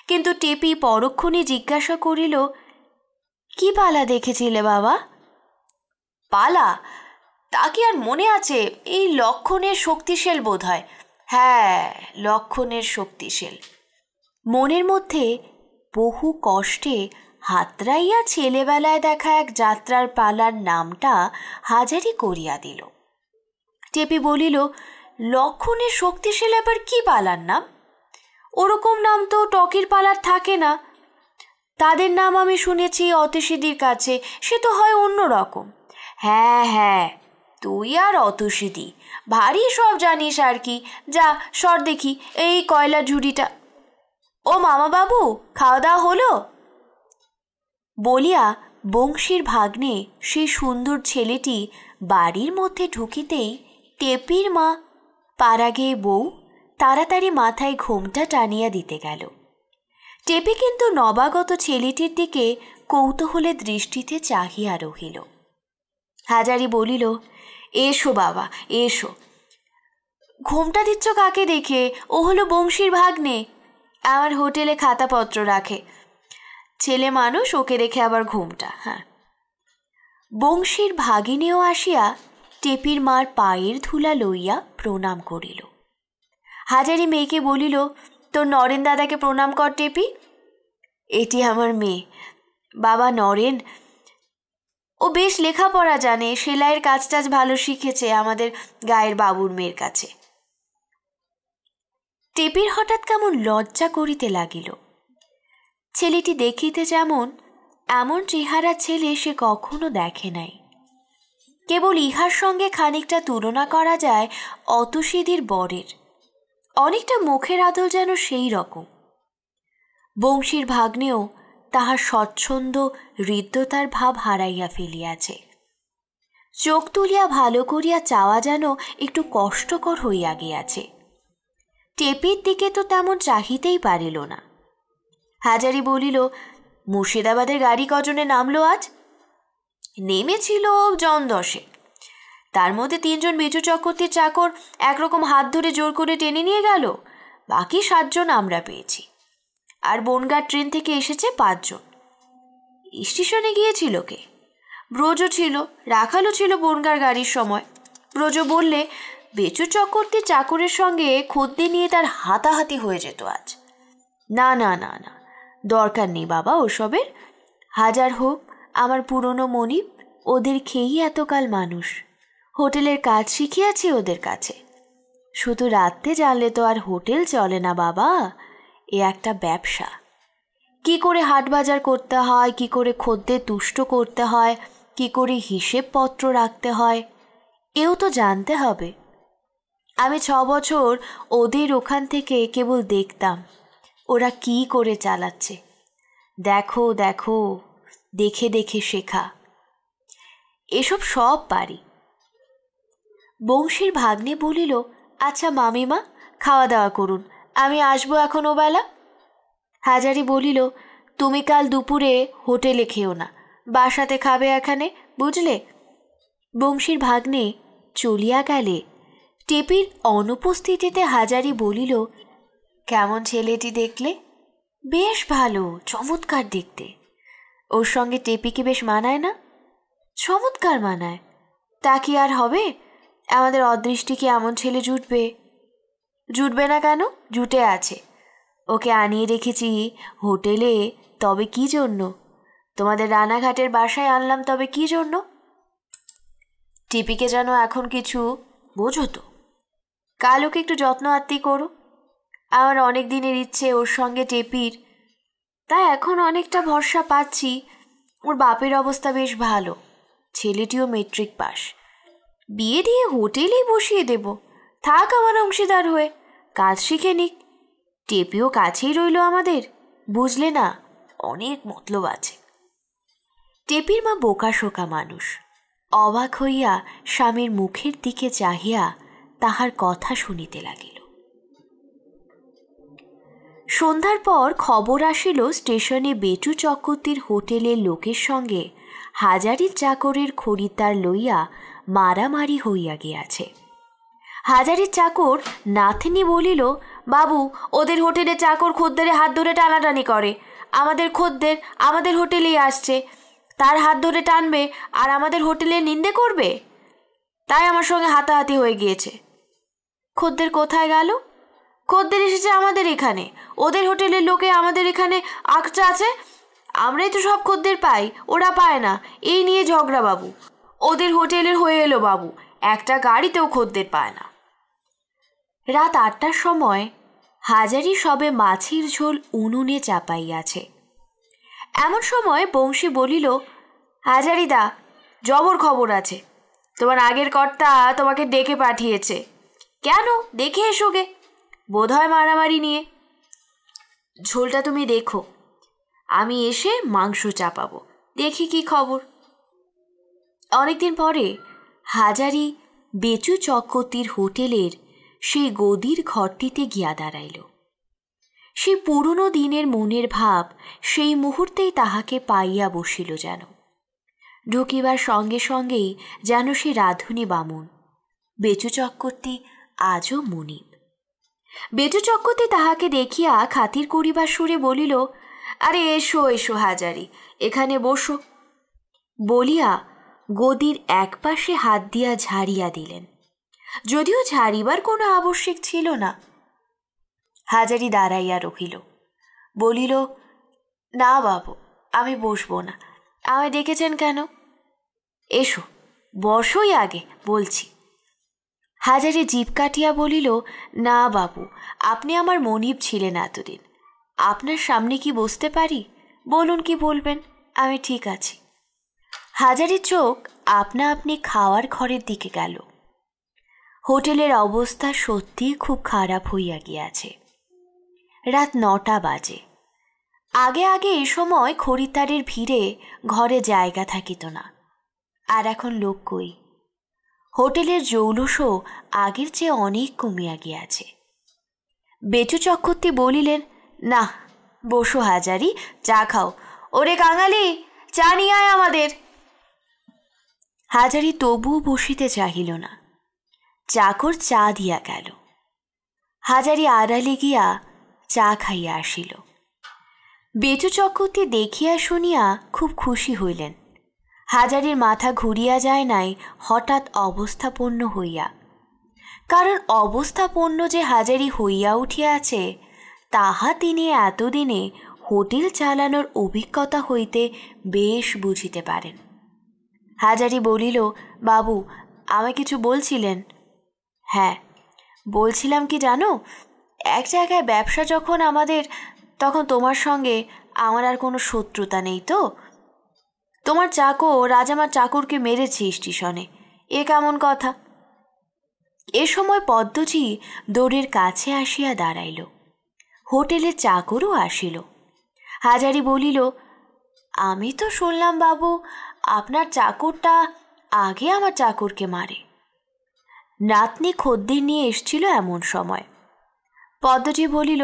কিন্তু টেপি পরক্ষণে জিজ্ঞাসা করিল কি পালা দেখেছিলে বাবা পালা তা কি আর মনে আছে এই লক্ষণের শক্তিশীল বোধ হয় হ্যাঁ লক্ষণের শক্তিশীল মনের মধ্যে বহু কষ্টে হাতরাইয়া ছেলেবেলায় দেখা এক যাত্রার পালার নামটা হাজারি করিয়া দিল টেপি বলিল লক্ষণের শক্তিশীল আবার কি পালার নাম ওরকম নাম তো টকের পালার থাকে না তাদের নাম আমি শুনেছি অতসিদির কাছে সে তো হয় অন্য রকম হ্যাঁ হ্যাঁ তুই আর অতসিদি ভারী সব জানিস আর কি যা সর দেখি এই কয়লা ঝুড়িটা ও মামা বাবু খাওয়া দাওয়া হলো বলিয়া বংশীর ভাগ্নে সেই সুন্দর ছেলেটি বাড়ির মধ্যে ঢুকিতেই টেপির মা পাড়াগে বউ তাড়াতাড়ি মাথায় ঘোমটা টানিয়া দিতে গেল টেপি কিন্তু নবাগত ছেলেটির দিকে কৌতূহলের দৃষ্টিতে চাহিয়া রহিল হাজারি বলিল এসো বাবা এসো ঘোমটা দিচ্ছ কাকে দেখে ও হলো বংশীর ভাগ্নে আমার হোটেলে খাতাপত্র রাখে ছেলে মানুষ ওকে রেখে আবার ঘুমটা হ্যাঁ বংশীর ভাগিনেও আসিয়া টেপির মার পায়ের ধুলা লইয়া প্রণাম করিল হাজারি মেয়েকে বলিল তোর নরেন দাদাকে প্রণাম কর টেপি এটি আমার মেয়ে বাবা নরেন ও বেশ লেখাপড়া জানে সেলাইয়ের কাজ টাজ ভালো শিখেছে আমাদের গায়ের বাবুর মেয়ের কাছে টেপির হঠাৎ কেমন লজ্জা করিতে লাগিল ছেলেটি দেখিতে যেমন এমন চেহারা ছেলে সে কখনো দেখে নাই কেবল ইহার সঙ্গে খানিকটা তুলনা করা যায় অতসীদির বরের অনেকটা মুখের আদল যেন সেই রকম বংশীর ভাগ্নেও তাহার স্বচ্ছন্দ হৃদ্যতার ভাব হারাইয়া ফেলিয়াছে চোখ তুলিয়া ভালো করিয়া চাওয়া যেন একটু কষ্টকর হইয়া গিয়াছে টেপির দিকে তো তেমন চাহিতেই পারিল না হাজারি বলিল মুর্শিদাবাদের গাড়ি কজনে নামলো আজ নেমেছিল জন দশেক তার মধ্যে তিনজন মেজু চক্রবর্তীর চাকর একরকম হাত ধরে জোর করে টেনে নিয়ে গেল বাকি সাতজন আমরা পেয়েছি আর বনগার ট্রেন থেকে এসেছে পাঁচজন স্টেশনে গিয়েছিল কে ব্রজ ছিল রাখালও ছিল বনগার গাড়ির সময় ব্রজ বললে বেচু চক্রবর্তী চাকরের সঙ্গে খদ্দে নিয়ে তার হাতাহাতি হয়ে যেত আজ না না না না দরকার নেই বাবা ওসবের হাজার হোক আমার পুরনো মনিব ওদের খেয়েই এতকাল মানুষ হোটেলের কাজ শিখিয়াছি ওদের কাছে শুধু রাত্রে জানলে তো আর হোটেল চলে না বাবা এ একটা ব্যবসা কি করে হাট বাজার করতে হয় কি করে খদ্দে তুষ্ট করতে হয় কি করে হিসেবপত্র রাখতে হয় এও তো জানতে হবে আমি ছ বছর ওদের ওখান থেকে কেবল দেখতাম ওরা কি করে চালাচ্ছে দেখো দেখো দেখে দেখে শেখা এসব সব পারি বংশীর ভাগ্নে বলিল আচ্ছা মামিমা খাওয়া দাওয়া করুন আমি আসবো এখন ওবেলা হাজারি বলিল তুমি কাল দুপুরে হোটেলে খেও না বাসাতে খাবে এখানে বুঝলে বংশীর ভাগ্নে চলিয়া গেলে টেপির অনুপস্থিতিতে হাজারি বলিল কেমন ছেলেটি দেখলে বেশ ভালো চমৎকার দেখতে ওর সঙ্গে টেপিকে বেশ মানায় না চমৎকার মানায় তা কি আর হবে আমাদের অদৃষ্টি কি এমন ছেলে জুটবে জুটবে না কেন জুটে আছে ওকে আনিয়ে রেখেছি হোটেলে তবে কি জন্য তোমাদের রানাঘাটের বাসায় আনলাম তবে কি জন্য টিপিকে যেন এখন কিছু বোঝো তো কাল ওকে একটু যত্ন আত্মি করো আমার অনেক দিনের ইচ্ছে ওর সঙ্গে টেপির তাই এখন অনেকটা ভরসা পাচ্ছি ওর বাপের অবস্থা বেশ ভালো ছেলেটিও মেট্রিক পাস বিয়ে দিয়ে হোটেলেই বসিয়ে দেব থাক আমার অংশীদার হয়ে কাজ শিখে নিক টেপিও কাছেই রইল আমাদের বুঝলে না অনেক মতলব আছে টেপির মা বোকা শোকা মানুষ অবাক হইয়া স্বামীর মুখের দিকে চাহিয়া তাহার কথা শুনিতে লাগিল সন্ধ্যার পর খবর আসিল স্টেশনে বেটু চক্রতীর হোটেলের লোকের সঙ্গে হাজারি চাকরের খরিদ্দার লইয়া মারামারি হইয়া গিয়াছে হাজারের চাকর নাথিনী বলিল বাবু ওদের হোটেলে চাকর খদ্দেরে হাত ধরে টানাটানি করে আমাদের খদ্দের আমাদের হোটেলেই আসছে তার হাত ধরে টানবে আর আমাদের হোটেলে নিন্দে করবে তাই আমার সঙ্গে হাতাহাতি হয়ে গিয়েছে খদ্দের কোথায় গেল খদ্দের এসেছে আমাদের এখানে ওদের হোটেলের লোকে আমাদের এখানে আঁকটা আছে আমরাই তো সব খদ্দের পাই ওরা পায় না এই নিয়ে ঝগড়া বাবু ওদের হোটেলের হয়ে এলো বাবু একটা গাড়িতেও খদ্দের পায় না রাত আটটার সময় হাজারি সবে মাছের ঝোল উনুনে চাপাইয়াছে এমন সময় বংশী বলিল হাজারিদা জবর খবর আছে তোমার আগের কর্তা তোমাকে ডেকে পাঠিয়েছে কেন দেখে এসো গে বোধ হয় মারামারি নিয়ে ঝোলটা তুমি দেখো আমি এসে মাংস চাপাবো দেখি কি খবর অনেকদিন পরে হাজারি বেচু চকতির হোটেলের সেই গদির ঘরটিতে গিয়া দাঁড়াইল সে পুরনো দিনের মনের ভাব সেই মুহূর্তেই তাহাকে পাইয়া বসিল যেন ঢুকিবার সঙ্গে সঙ্গেই যেন সে রাধুনি বামুন বেচু চক্রবর্তী আজও মুনিব বেচু চক্রবর্তী তাহাকে দেখিয়া খাতির করিবার সুরে বলিল আরে এসো এসো হাজারি এখানে বসো বলিয়া গদির এক পাশে হাত দিয়া ঝাড়িয়া দিলেন যদিও ঝাড়িবার কোনো আবশ্যক ছিল না হাজারি দাঁড়াইয়া রহিল বলিল না বাবু আমি বসবো না আমায় ডেকেছেন কেন এসো বসই আগে বলছি হাজারে জীব কাটিয়া বলিল না বাবু আপনি আমার মনিব ছিলেন এতদিন আপনার সামনে কি বসতে পারি বলুন কি বলবেন আমি ঠিক আছি হাজারি চোখ আপনা আপনি খাওয়ার ঘরের দিকে গেল হোটেলের অবস্থা সত্যিই খুব খারাপ হইয়া গিয়াছে রাত নটা বাজে আগে আগে এ সময় খরিদ্দারের ভিড়ে ঘরে জায়গা থাকিত না আর এখন লোক কই হোটেলের জৌলুসও আগের চেয়ে অনেক কমিয়া গিয়াছে বেচু চক্রবর্তী বলিলেন না বসো হাজারি চা খাও ওরে কাঙালি চা নিয়ে আয় আমাদের হাজারি তবুও বসিতে চাহিল না চাকর চা দিয়া গেল হাজারি আড়ালে গিয়া চা খাইয়া আসিল বেচু চক্রতে দেখিয়া শুনিয়া খুব খুশি হইলেন হাজারির মাথা ঘুরিয়া যায় নাই হঠাৎ অবস্থাপন্ন হইয়া কারণ অবস্থাপন্ন যে হাজারি হইয়া উঠিয়াছে তাহা তিনি এতদিনে হোটেল চালানোর অভিজ্ঞতা হইতে বেশ বুঝিতে পারেন হাজারি বলিল বাবু আমায় কিছু বলছিলেন হ্যাঁ বলছিলাম কি জানো এক জায়গায় ব্যবসা যখন আমাদের তখন তোমার সঙ্গে আমার আর কোনো শত্রুতা নেই তো তোমার চাকর রাজামার চাকরকে মেরেছি স্টেশনে এ কেমন কথা এ সময় পদ্মজি দড়ির কাছে আসিয়া দাঁড়াইল হোটেলের চাকরও আসিল হাজারি বলিল আমি তো শুনলাম বাবু আপনার চাকরটা আগে আমার চাকরকে মারে নাতনি খদ্দের নিয়ে এসছিল এমন সময় পদ্মটি বলিল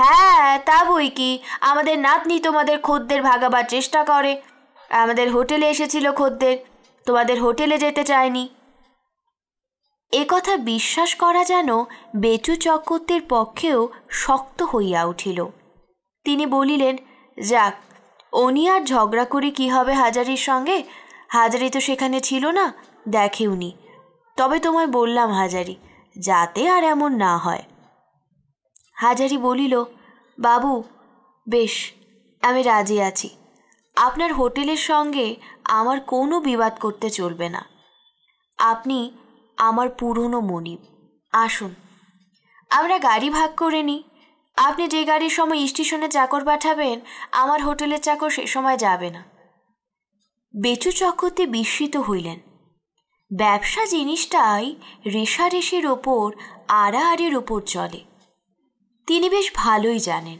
হ্যাঁ তা বই কি আমাদের নাতনি তোমাদের খদ্দের ভাগাবার চেষ্টা করে আমাদের হোটেলে এসেছিল খদ্দের তোমাদের হোটেলে যেতে চায়নি এ কথা বিশ্বাস করা যেন বেচু চক্রবর্তীর পক্ষেও শক্ত হইয়া উঠিল তিনি বলিলেন যাক উনি আর ঝগড়া করে কি হবে হাজারির সঙ্গে হাজারি তো সেখানে ছিল না দেখে উনি তবে তোমায় বললাম হাজারি যাতে আর এমন না হয় হাজারি বলিল বাবু বেশ আমি রাজি আছি আপনার হোটেলের সঙ্গে আমার কোনো বিবাদ করতে চলবে না আপনি আমার পুরনো মনিব আসুন আমরা গাড়ি ভাগ করে নিই আপনি যে গাড়ির সময় স্টেশনে চাকর পাঠাবেন আমার হোটেলের চাকর সে সময় যাবে না বেচু চক্রতে বিস্মিত হইলেন ব্যবসা জিনিসটাই রেশারেশির ওপর আড়াআড়ির ওপর চলে তিনি বেশ ভালোই জানেন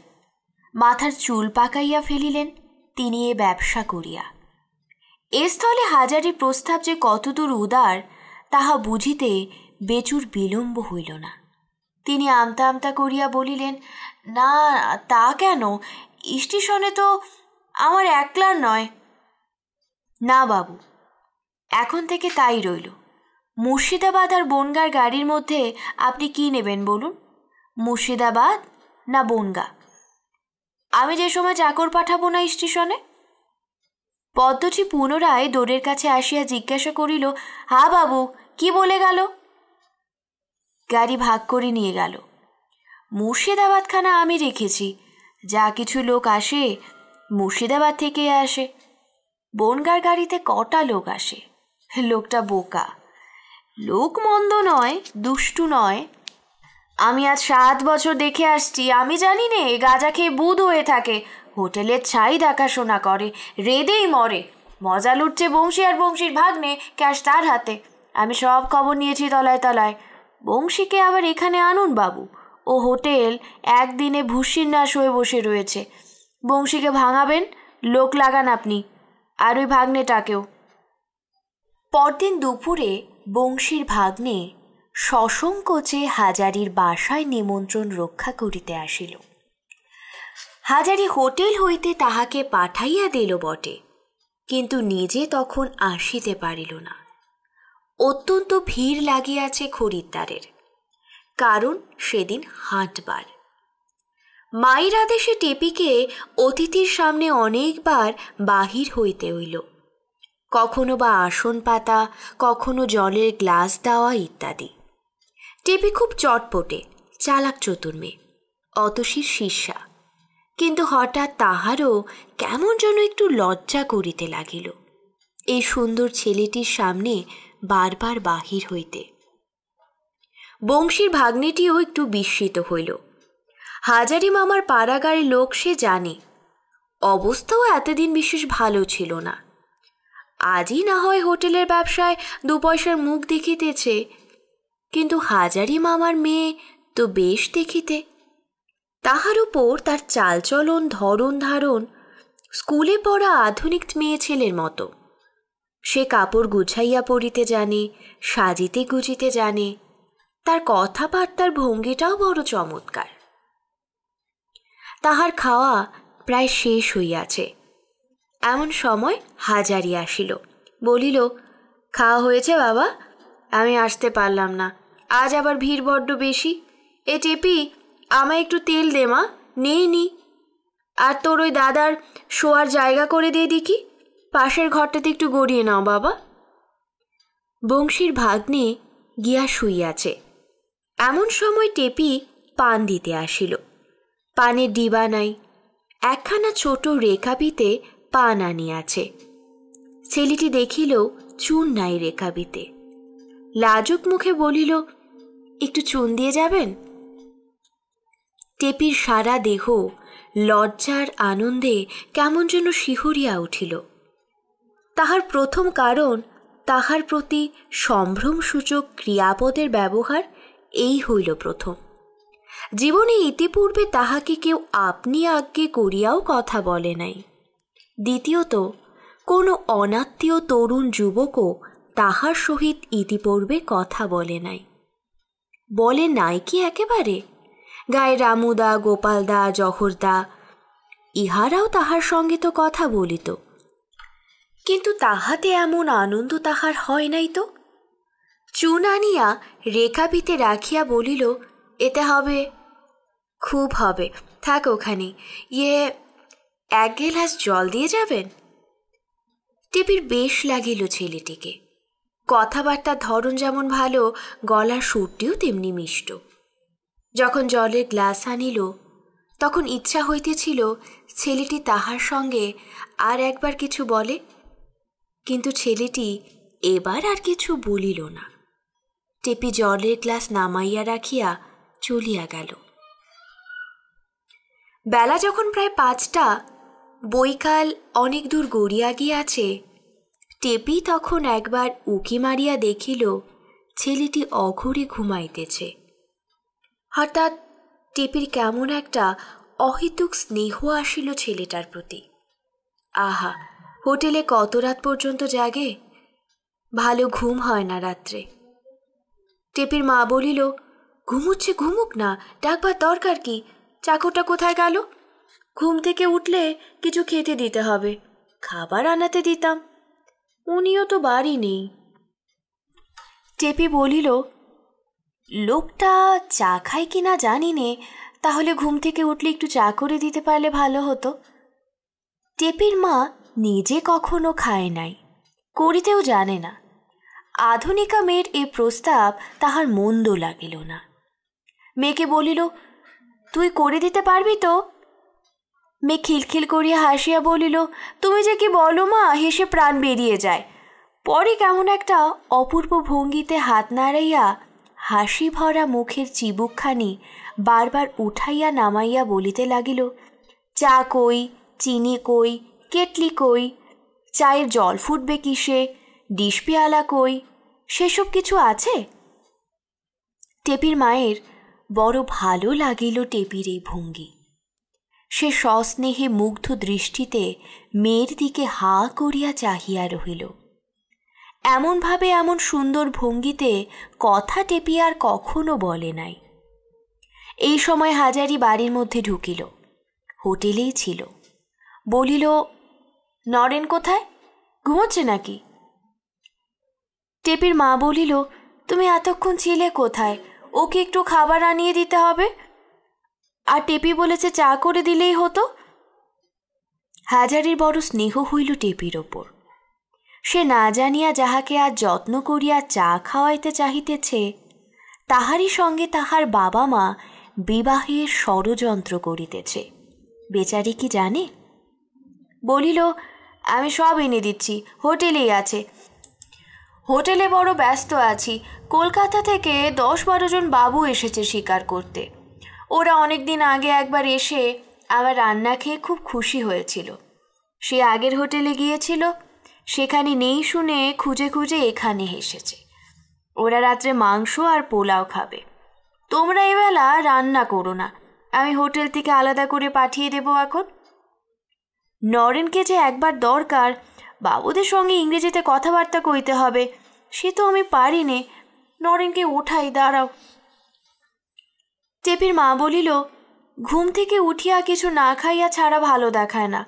মাথার চুল পাকাইয়া ফেলিলেন তিনি এ ব্যবসা করিয়া এ স্থলে হাজারি প্রস্তাব যে কতদূর উদার তাহা বুঝিতে বেচুর বিলম্ব হইল না তিনি আমতা আমতা করিয়া বলিলেন না তা কেন স্টেশনে তো আমার একলার নয় না বাবু এখন থেকে তাই রইল মুর্শিদাবাদ আর বনগার গাড়ির মধ্যে আপনি কি নেবেন বলুন মুর্শিদাবাদ না বনগা আমি যে সময় চাকর পাঠাবো না স্টেশনে পদ্মটি পুনরায় দোরের কাছে আসিয়া জিজ্ঞাসা করিল হা বাবু কি বলে গেল গাড়ি ভাগ করে নিয়ে গেল মুর্শিদাবাদখানা আমি রেখেছি যা কিছু লোক আসে মুর্শিদাবাদ থেকে আসে বনগার গাড়িতে কটা লোক আসে লোকটা বোকা লোক মন্দ নয় দুষ্টু নয় আমি আজ সাত বছর দেখে আসছি আমি জানি নে গাঁজা খেয়ে বুধ হয়ে থাকে হোটেলের ছাই দেখাশোনা করে রেদেই মরে মজা লুটছে বংশী আর বংশীর ভাগ্নে ক্যাশ তার হাতে আমি সব খবর নিয়েছি তলায় তলায় বংশীকে আবার এখানে আনুন বাবু ও হোটেল একদিনে ভুসির নাশ হয়ে বসে রয়েছে বংশীকে ভাঙাবেন লোক লাগান আপনি আর ওই ভাগ্নেটাকেও পরদিন দুপুরে বংশীর ভাগ্নে সসংকোচে হাজারির বাসায় নিমন্ত্রণ রক্ষা করিতে আসিল হাজারি হোটেল হইতে তাহাকে পাঠাইয়া দিল বটে কিন্তু নিজে তখন আসিতে পারিল না অত্যন্ত ভিড় লাগিয়াছে খরিদ্দারের কারণ সেদিন হাঁটবার মায়ের আদেশে টেপিকে অতিথির সামনে অনেকবার বাহির হইতে হইল কখনো বা আসন পাতা কখনো জলের গ্লাস দেওয়া ইত্যাদি টেপি খুব চটপটে চালাক চতুর মেয়ে অতসীর শিষ্যা কিন্তু হঠাৎ তাহারও কেমন যেন একটু লজ্জা করিতে লাগিল এই সুন্দর ছেলেটির সামনে বারবার বাহির হইতে বংশীর ভাগ্নেটিও একটু বিস্মিত হইল হাজারি মামার পাড়াগাড়ি লোক সে জানে অবস্থাও এতদিন বিশেষ ভালো ছিল না আজই না হয় হোটেলের ব্যবসায় দু পয়সার মুখ দেখিতেছে কিন্তু হাজারি মামার মেয়ে তো বেশ দেখিতে তাহার উপর তার চালচলন ধরন ধারণ স্কুলে পড়া আধুনিক মেয়ে ছেলের মতো সে কাপড় গুছাইয়া পড়িতে জানে সাজিতে গুজিতে জানে তার কথাবার্তার ভঙ্গিটাও বড় চমৎকার তাহার খাওয়া প্রায় শেষ হইয়াছে এমন সময় হাজারি আসিল বলিল খাওয়া হয়েছে বাবা আমি আসতে পারলাম না আজ আবার ভিড় বড্ড বেশি এ টেপি আমায় একটু তেল দে মা নেই নি আর তোর ওই দাদার শোয়ার জায়গা করে দিয়ে দেখি পাশের ঘরটাতে একটু গড়িয়ে নাও বাবা বংশীর ভাগ্নে গিয়া শুইয়াছে এমন সময় টেপি পান দিতে আসিল পানের ডিবা নাই একখানা ছোট রেখাবিতে পান আনিয়াছে ছেলেটি দেখিল চুন নাই রেখাবিতে লাজুক মুখে বলিল একটু চুন দিয়ে যাবেন টেপির সারা দেহ লজ্জার আনন্দে কেমন যেন শিহরিয়া উঠিল তাহার প্রথম কারণ তাহার প্রতি সম্ভ্রমসূচক ক্রিয়াপদের ব্যবহার এই হইল প্রথম জীবনে ইতিপূর্বে তাহাকে কেউ আপনি আজ্ঞে করিয়াও কথা বলে নাই দ্বিতীয়ত কোনো অনাত্মীয় তরুণ যুবকও তাহার সহিত ইতিপূর্বে কথা বলে নাই বলে নাই কি একেবারে গায়ে রামুদা গোপালদা জহরদা ইহারাও তাহার সঙ্গে তো কথা বলিত কিন্তু তাহাতে এমন আনন্দ তাহার হয় নাই তো চুন আনিয়া রেখাপিতে রাখিয়া বলিল এতে হবে খুব হবে থাক ওখানে ইয়ে এক গ্লাস জল দিয়ে যাবেন টিপির বেশ লাগিল ছেলেটিকে কথাবার্তার ধরন যেমন ভালো গলার সুরটিও তেমনি মিষ্ট যখন জলের গ্লাস আনিল তখন ইচ্ছা হইতেছিল ছেলেটি তাহার সঙ্গে আর একবার কিছু বলে কিন্তু ছেলেটি এবার আর কিছু বলিল না টেপি জলের গ্লাস নামাইয়া রাখিয়া চলিয়া গেল বেলা যখন প্রায় পাঁচটা বৈকাল অনেক দূর গড়িয়া গিয়াছে টেপি তখন একবার উকি মারিয়া দেখিল ছেলেটি অঘরে ঘুমাইতেছে হঠাৎ টেপির কেমন একটা অহেতুক স্নেহ আসিল ছেলেটার প্রতি আহা হোটেলে কত রাত পর্যন্ত জাগে ভালো ঘুম হয় না রাত্রে টেপের মা বলিল ঘুমুচ্ছে ঘুমুক না ডাকবার দরকার কি চাকরটা কোথায় গেল ঘুম থেকে উঠলে কিছু খেতে দিতে হবে খাবার আনাতে দিতাম উনিও তো বাড়ি নেই টেপি বলিল লোকটা চা খায় কি না জানি নে তাহলে ঘুম থেকে উঠলে একটু চা করে দিতে পারলে ভালো হতো টেপির মা নিজে কখনো খায় নাই করিতেও জানে না আধুনিকা মেয়ের এ প্রস্তাব তাহার মন্দ লাগিল না মেয়েকে বলিল তুই করে দিতে পারবি তো মেয়ে খিলখিল করিয়া হাসিয়া বলিল তুমি যে কি বলো মা হেসে প্রাণ বেরিয়ে যায় পরে কেমন একটা অপূর্ব ভঙ্গিতে হাত নাড়াইয়া হাসি ভরা মুখের চিবুকখানি বারবার উঠাইয়া নামাইয়া বলিতে লাগিল চা কই চিনি কই কেটলি কই চায়ের জল ফুটবে কিসে ডিসপিয়ালা কই সেসব কিছু আছে টেপির মায়ের বড় ভালো লাগিল টেপির এই ভঙ্গি সে সস্নেহে মুগ্ধ দৃষ্টিতে মেয়ের দিকে হা করিয়া চাহিয়া রহিল এমনভাবে এমন সুন্দর ভঙ্গিতে কথা টেপি আর কখনো বলে নাই এই সময় হাজারি বাড়ির মধ্যে ঢুকিল হোটেলেই ছিল বলিল নরেন কোথায় ঘুমোচ্ছে নাকি টেপির মা বলিল তুমি এতক্ষণ ছিলে কোথায় ওকে একটু খাবার আনিয়ে দিতে হবে আর টেপি বলেছে চা করে দিলেই হতো হাজারের বড় স্নেহ হইল টেপির ওপর সে না জানিয়া যাহাকে আর যত্ন করিয়া চা খাওয়াইতে চাহিতেছে তাহারই সঙ্গে তাহার বাবা মা বিবাহের ষড়যন্ত্র করিতেছে বেচারি কি জানে বলিল আমি সব এনে দিচ্ছি হোটেলেই আছে হোটেলে বড় ব্যস্ত আছি কলকাতা থেকে দশ বারো জন বাবু এসেছে শিকার করতে ওরা অনেক দিন আগে একবার এসে আমার রান্না খেয়ে খুব খুশি হয়েছিল সে আগের হোটেলে গিয়েছিল সেখানে নেই শুনে খুঁজে খুঁজে এখানে এসেছে ওরা রাত্রে মাংস আর পোলাও খাবে তোমরা এবেলা রান্না করো না আমি হোটেল থেকে আলাদা করে পাঠিয়ে দেবো এখন নরেনকে যে একবার দরকার বাবুদের সঙ্গে ইংরেজিতে কথাবার্তা কইতে হবে সে তো আমি পারি নে নরেনকে ওঠাই দাঁড়াও টেপির মা বলিল ঘুম থেকে উঠিয়া কিছু না খাইয়া ছাড়া ভালো দেখায় না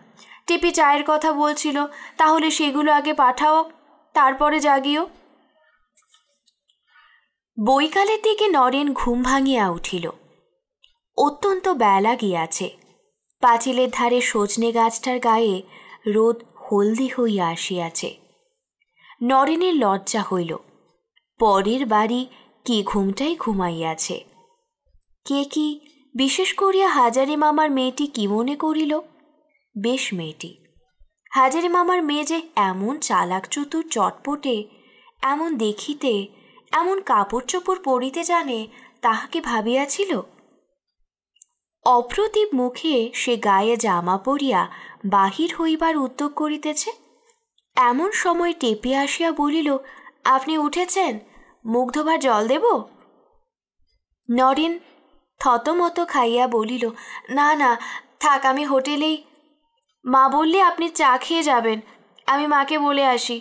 টেপি চায়ের কথা বলছিল তাহলে সেগুলো আগে পাঠাও তারপরে জাগিও বৈকালের দিকে নরেন ঘুম ভাঙিয়া উঠিল অত্যন্ত বেলা গিয়াছে পাঁচিলের ধারে সজনে গাছটার গায়ে রোদ হলদি হইয়া আসিয়াছে নরেনের লজ্জা হইল পরের বাড়ি কে ঘুমটাই ঘুমাইয়াছে কে কি বিশেষ করিয়া হাজারে মামার মেয়েটি কি মনে করিল বেশ মেয়েটি হাজারে মামার মেয়ে যে এমন চালাক চতুর চটপটে এমন দেখিতে এমন কাপড় চোপড় পরিতে জানে তাহাকে ভাবিয়াছিল অপ্রতিব মুখে সে গায়ে জামা পরিয়া বাহির হইবার উদ্যোগ করিতেছে এমন সময় টেপি আসিয়া বলিল আপনি উঠেছেন মুখ ধোবার জল দেব নরেন থতমত খাইয়া বলিল না না থাক আমি হোটেলেই মা বললে আপনি চা খেয়ে যাবেন আমি মাকে বলে আসি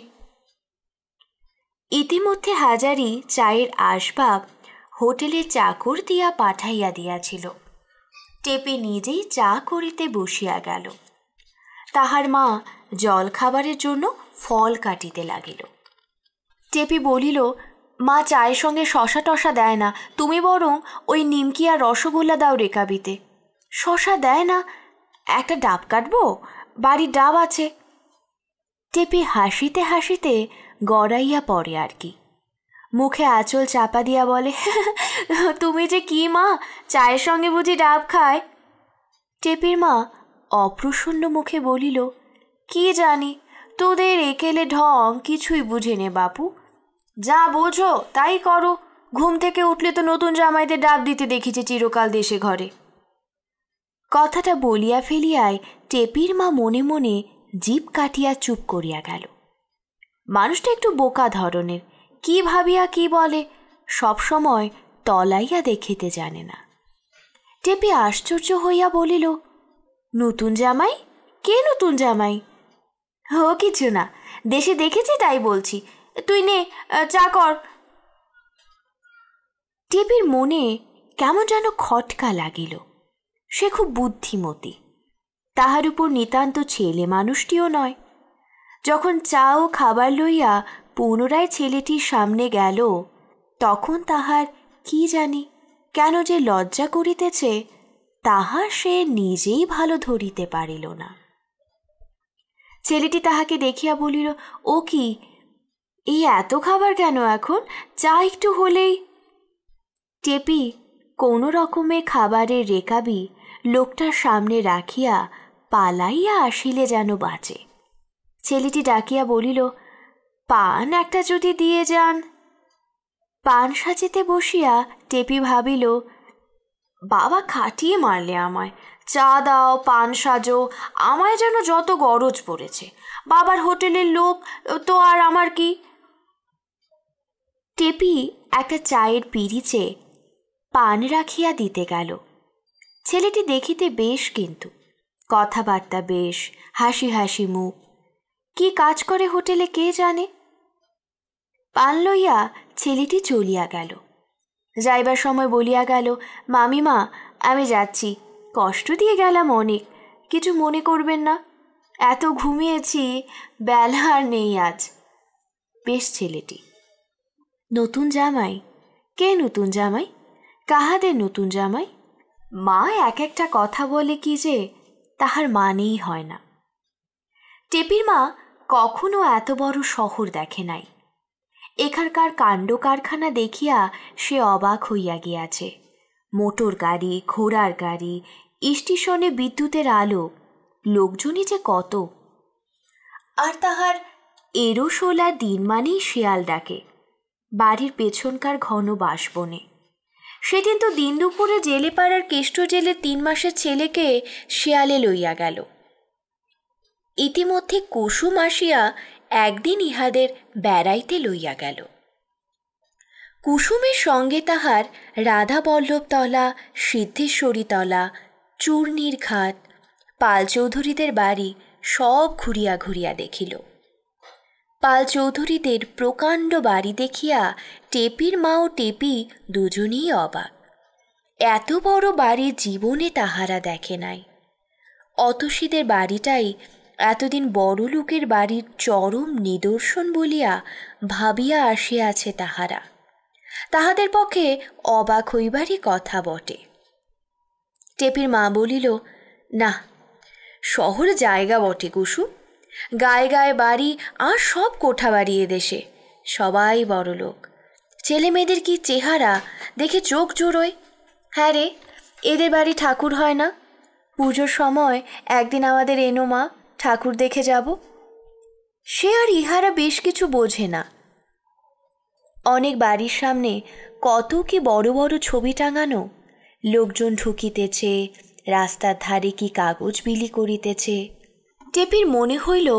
ইতিমধ্যে হাজারি চায়ের আসবাব হোটেলে চাকর দিয়া পাঠাইয়া দিয়াছিল টেপে নিজেই চা করিতে বসিয়া গেল তাহার মা জল খাবারের জন্য ফল কাটিতে লাগিল টেপি বলিল মা চায়ের সঙ্গে শশা টশা দেয় না তুমি বরং ওই নিমকি আর রসগোল্লা দাও রেকাবিতে শশা দেয় না একটা ডাব কাটবো বাড়ির ডাব আছে টেপি হাসিতে হাসিতে গড়াইয়া পড়ে আর কি মুখে আঁচল চাপা দিয়া বলে তুমি যে কি মা চায়ের সঙ্গে বুঝি ডাব খায় টেপির মা অপ্রসন্ন মুখে বলিল কি জানি তোদের একেলে ঢং কিছুই বুঝে নে বাপু যা বোঝো তাই করো ঘুম থেকে উঠলে তো নতুন জামাইদের ডাব দিতে দেখিছে চিরকাল দেশে ঘরে কথাটা বলিয়া ফেলিয়ায় টেপির মা মনে মনে জীব কাটিয়া চুপ করিয়া গেল মানুষটা একটু বোকা ধরনের কি ভাবিয়া কি বলে সবসময় তলাইয়া দেখিতে জানে না টেপি আশ্চর্য হইয়া বলিল নতুন জামাই কে নতুন জামাই হো কিছু না দেশে দেখেছি তাই বলছি তুই নে চা কর টিপির মনে কেমন যেন খটকা লাগিল সে খুব বুদ্ধিমতী তাহার উপর নিতান্ত ছেলে মানুষটিও নয় যখন চা ও খাবার লইয়া পুনরায় ছেলেটির সামনে গেল তখন তাহার কি জানি কেন যে লজ্জা করিতেছে তাহা সে নিজেই ভালো ধরিতে পারিল না ছেলেটি তাহাকে দেখিয়া বলিল ও কি এই এত খাবার কেন এখন চা একটু হলেই টেপি কোনো রকমে খাবারের রেকাবি লোকটার সামনে রাখিয়া পালাইয়া আসিলে যেন বাঁচে ছেলেটি ডাকিয়া বলিল পান একটা যদি দিয়ে যান পান সাজিতে বসিয়া টেপি ভাবিল বাবা খাটিয়ে মারলে আমায় চা দাও পান সাজো আমায় যেন যত গরজ পড়েছে বাবার হোটেলের লোক তো আর আমার কি টেপি একটা চায়ের পিরিচে পান রাখিয়া দিতে গেল ছেলেটি দেখিতে বেশ কিন্তু কথাবার্তা বেশ হাসি হাসি মুখ কি কাজ করে হোটেলে কে জানে পান লইয়া ছেলেটি চলিয়া গেল যাইবার সময় বলিয়া গেল মামিমা আমি যাচ্ছি কষ্ট দিয়ে গেলাম অনেক কিছু মনে করবেন না এত ঘুমিয়েছি বেলা আর নেই আজ বেশ ছেলেটি নতুন জামাই কে নতুন জামাই কাহাদের নতুন জামাই মা এক একটা কথা বলে কি যে তাহার মানেই হয় না টেপির মা কখনো এত বড় শহর দেখে নাই এখানকার কাণ্ড কারখানা দেখিয়া সে অবাক হইয়া গিয়াছে মোটর গাড়ি ঘোড়ার গাড়ি স্টেশনে বিদ্যুতের আলো লোকজনই যে কত আর তাহার এরোশোলা দিন মানেই শিয়াল ডাকে বাড়ির পেছনকার ঘন বাসবনে সেদিন তো দিন দুপুরে জেলে পাড়ার কেষ্ট জেলে তিন মাসের ছেলেকে শিয়ালে লইয়া গেল ইতিমধ্যে কুসুম আসিয়া একদিন ইহাদের বেড়াইতে লইয়া গেল কুসুমের সঙ্গে তাহার বল্লভতলা সিদ্ধেশ্বরীতলা চূর্ণীর ঘাট চৌধুরীদের বাড়ি সব ঘুরিয়া ঘুরিয়া দেখিল পাল চৌধুরীদের প্রকাণ্ড বাড়ি দেখিয়া টেপির মা ও টেপি দুজনেই অবাক এত বড় বাড়ি জীবনে তাহারা দেখে নাই অতসীদের বাড়িটাই এতদিন বড়লোকের বাড়ির চরম নিদর্শন বলিয়া ভাবিয়া আসিয়াছে তাহারা তাহাদের পক্ষে অবাক হইবারই কথা বটে টেপির মা বলিল না শহর জায়গা বটে কুসু গায়ে গায়ে বাড়ি আর সব কোঠা বাড়ি দেশে সবাই বড় লোক ছেলে মেয়েদের কি চেহারা দেখে চোখ জোড়োয় হ্যাঁ রে এদের বাড়ি ঠাকুর হয় না পুজোর সময় একদিন আমাদের এনো মা ঠাকুর দেখে যাব সে আর ইহারা বেশ কিছু বোঝে না অনেক বাড়ির সামনে কত কি বড় বড় ছবি টাঙানো লোকজন ঢুকিতেছে রাস্তার ধারে কি কাগজ বিলি করিতেছে টেপির মনে হইল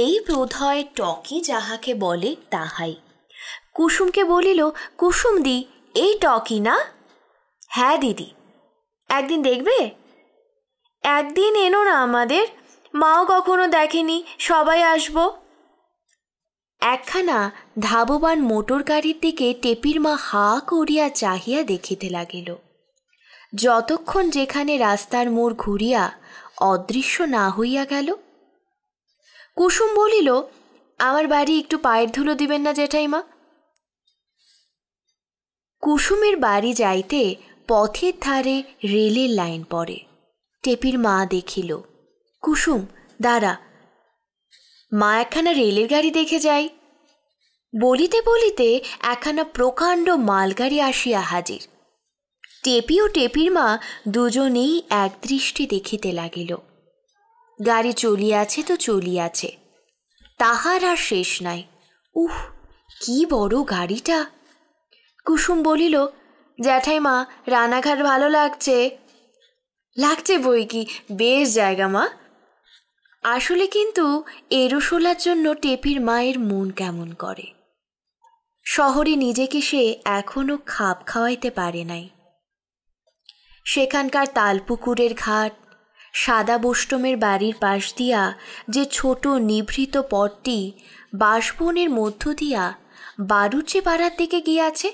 এই বোধহয় টকি যাহাকে বলে তাহাই কুসুমকে বলিল কুসুম দি এই টকি না হ্যাঁ দিদি একদিন দেখবে একদিন এনো না আমাদের মাও কখনো দেখেনি সবাই আসবো একখানা ধাববান মোটর গাড়ির দিকে টেপির মা হা করিয়া চাহিয়া দেখিতে লাগিল যতক্ষণ যেখানে রাস্তার মোড় ঘুরিয়া অদৃশ্য না হইয়া গেল কুসুম বলিল আমার বাড়ি একটু পায়ের ধুলো দিবেন না জেঠাইমা কুসুমের বাড়ি যাইতে পথের ধারে রেলের লাইন পড়ে টেপির মা দেখিল কুসুম দাঁড়া মা একখানা রেলের গাড়ি দেখে যাই বলিতে বলিতে একখানা প্রকাণ্ড মালগাড়ি আসিয়া হাজির টেপি ও টেপির মা দুজনেই একদৃষ্টি দেখিতে লাগিল গাড়ি চলিয়াছে তো চলিয়াছে তাহার আর শেষ নাই উহ কি বড় গাড়িটা কুসুম বলিল জ্যাঠাই মা রানাঘাট ভালো লাগছে লাগছে বই কি বেশ জায়গা মা আসলে কিন্তু এরোশোলার জন্য টেপির মায়ের মন কেমন করে শহরে নিজেকে সে এখনও খাপ খাওয়াইতে পারে নাই সেখানকার তালপুকুরের ঘাট সাদা বষ্টমের বাড়ির পাশ দিয়া যে ছোট নিভৃত পথটি বাঁশবনের মধ্য দিয়া বারুচি পাড়ার দিকে গিয়াছে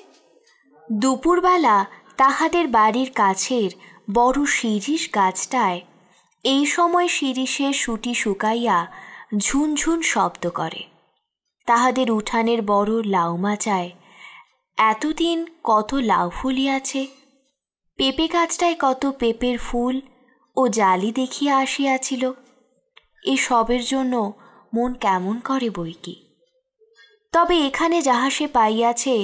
দুপুরবেলা তাহাদের বাড়ির কাছের বড় শিরিষ গাছটায় এই সময় শিরিষে সুটি শুকাইয়া ঝুনঝুন শব্দ করে তাহাদের উঠানের বড় লাউ মাচায় এতদিন কত লাউ ফুলিয়াছে পেঁপে গাছটায় কত পেঁপের ফুল ও জালি দেখিয়া আসিয়াছিল এ সবের জন্য মন কেমন করে বই কি তবে এখানে যাহা সে পাইয়াছে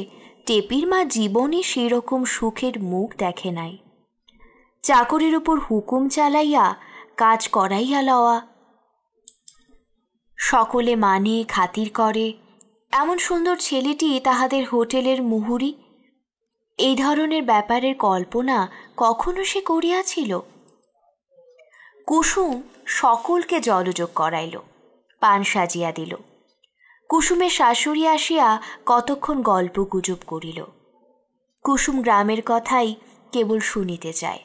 টেপির মা জীবনই সেরকম সুখের মুখ দেখে নাই চাকরির উপর হুকুম চালাইয়া কাজ করাইয়া লওয়া সকলে মানে খাতির করে এমন সুন্দর ছেলেটি তাহাদের হোটেলের মুহুরি এই ধরনের ব্যাপারের কল্পনা কখনো সে করিয়াছিল কুসুম সকলকে জলযোগ করাইল পান সাজিয়া দিল কুসুমের শাশুড়ি আসিয়া কতক্ষণ গল্প গুজব করিল কুসুম গ্রামের কথাই কেবল শুনিতে চায়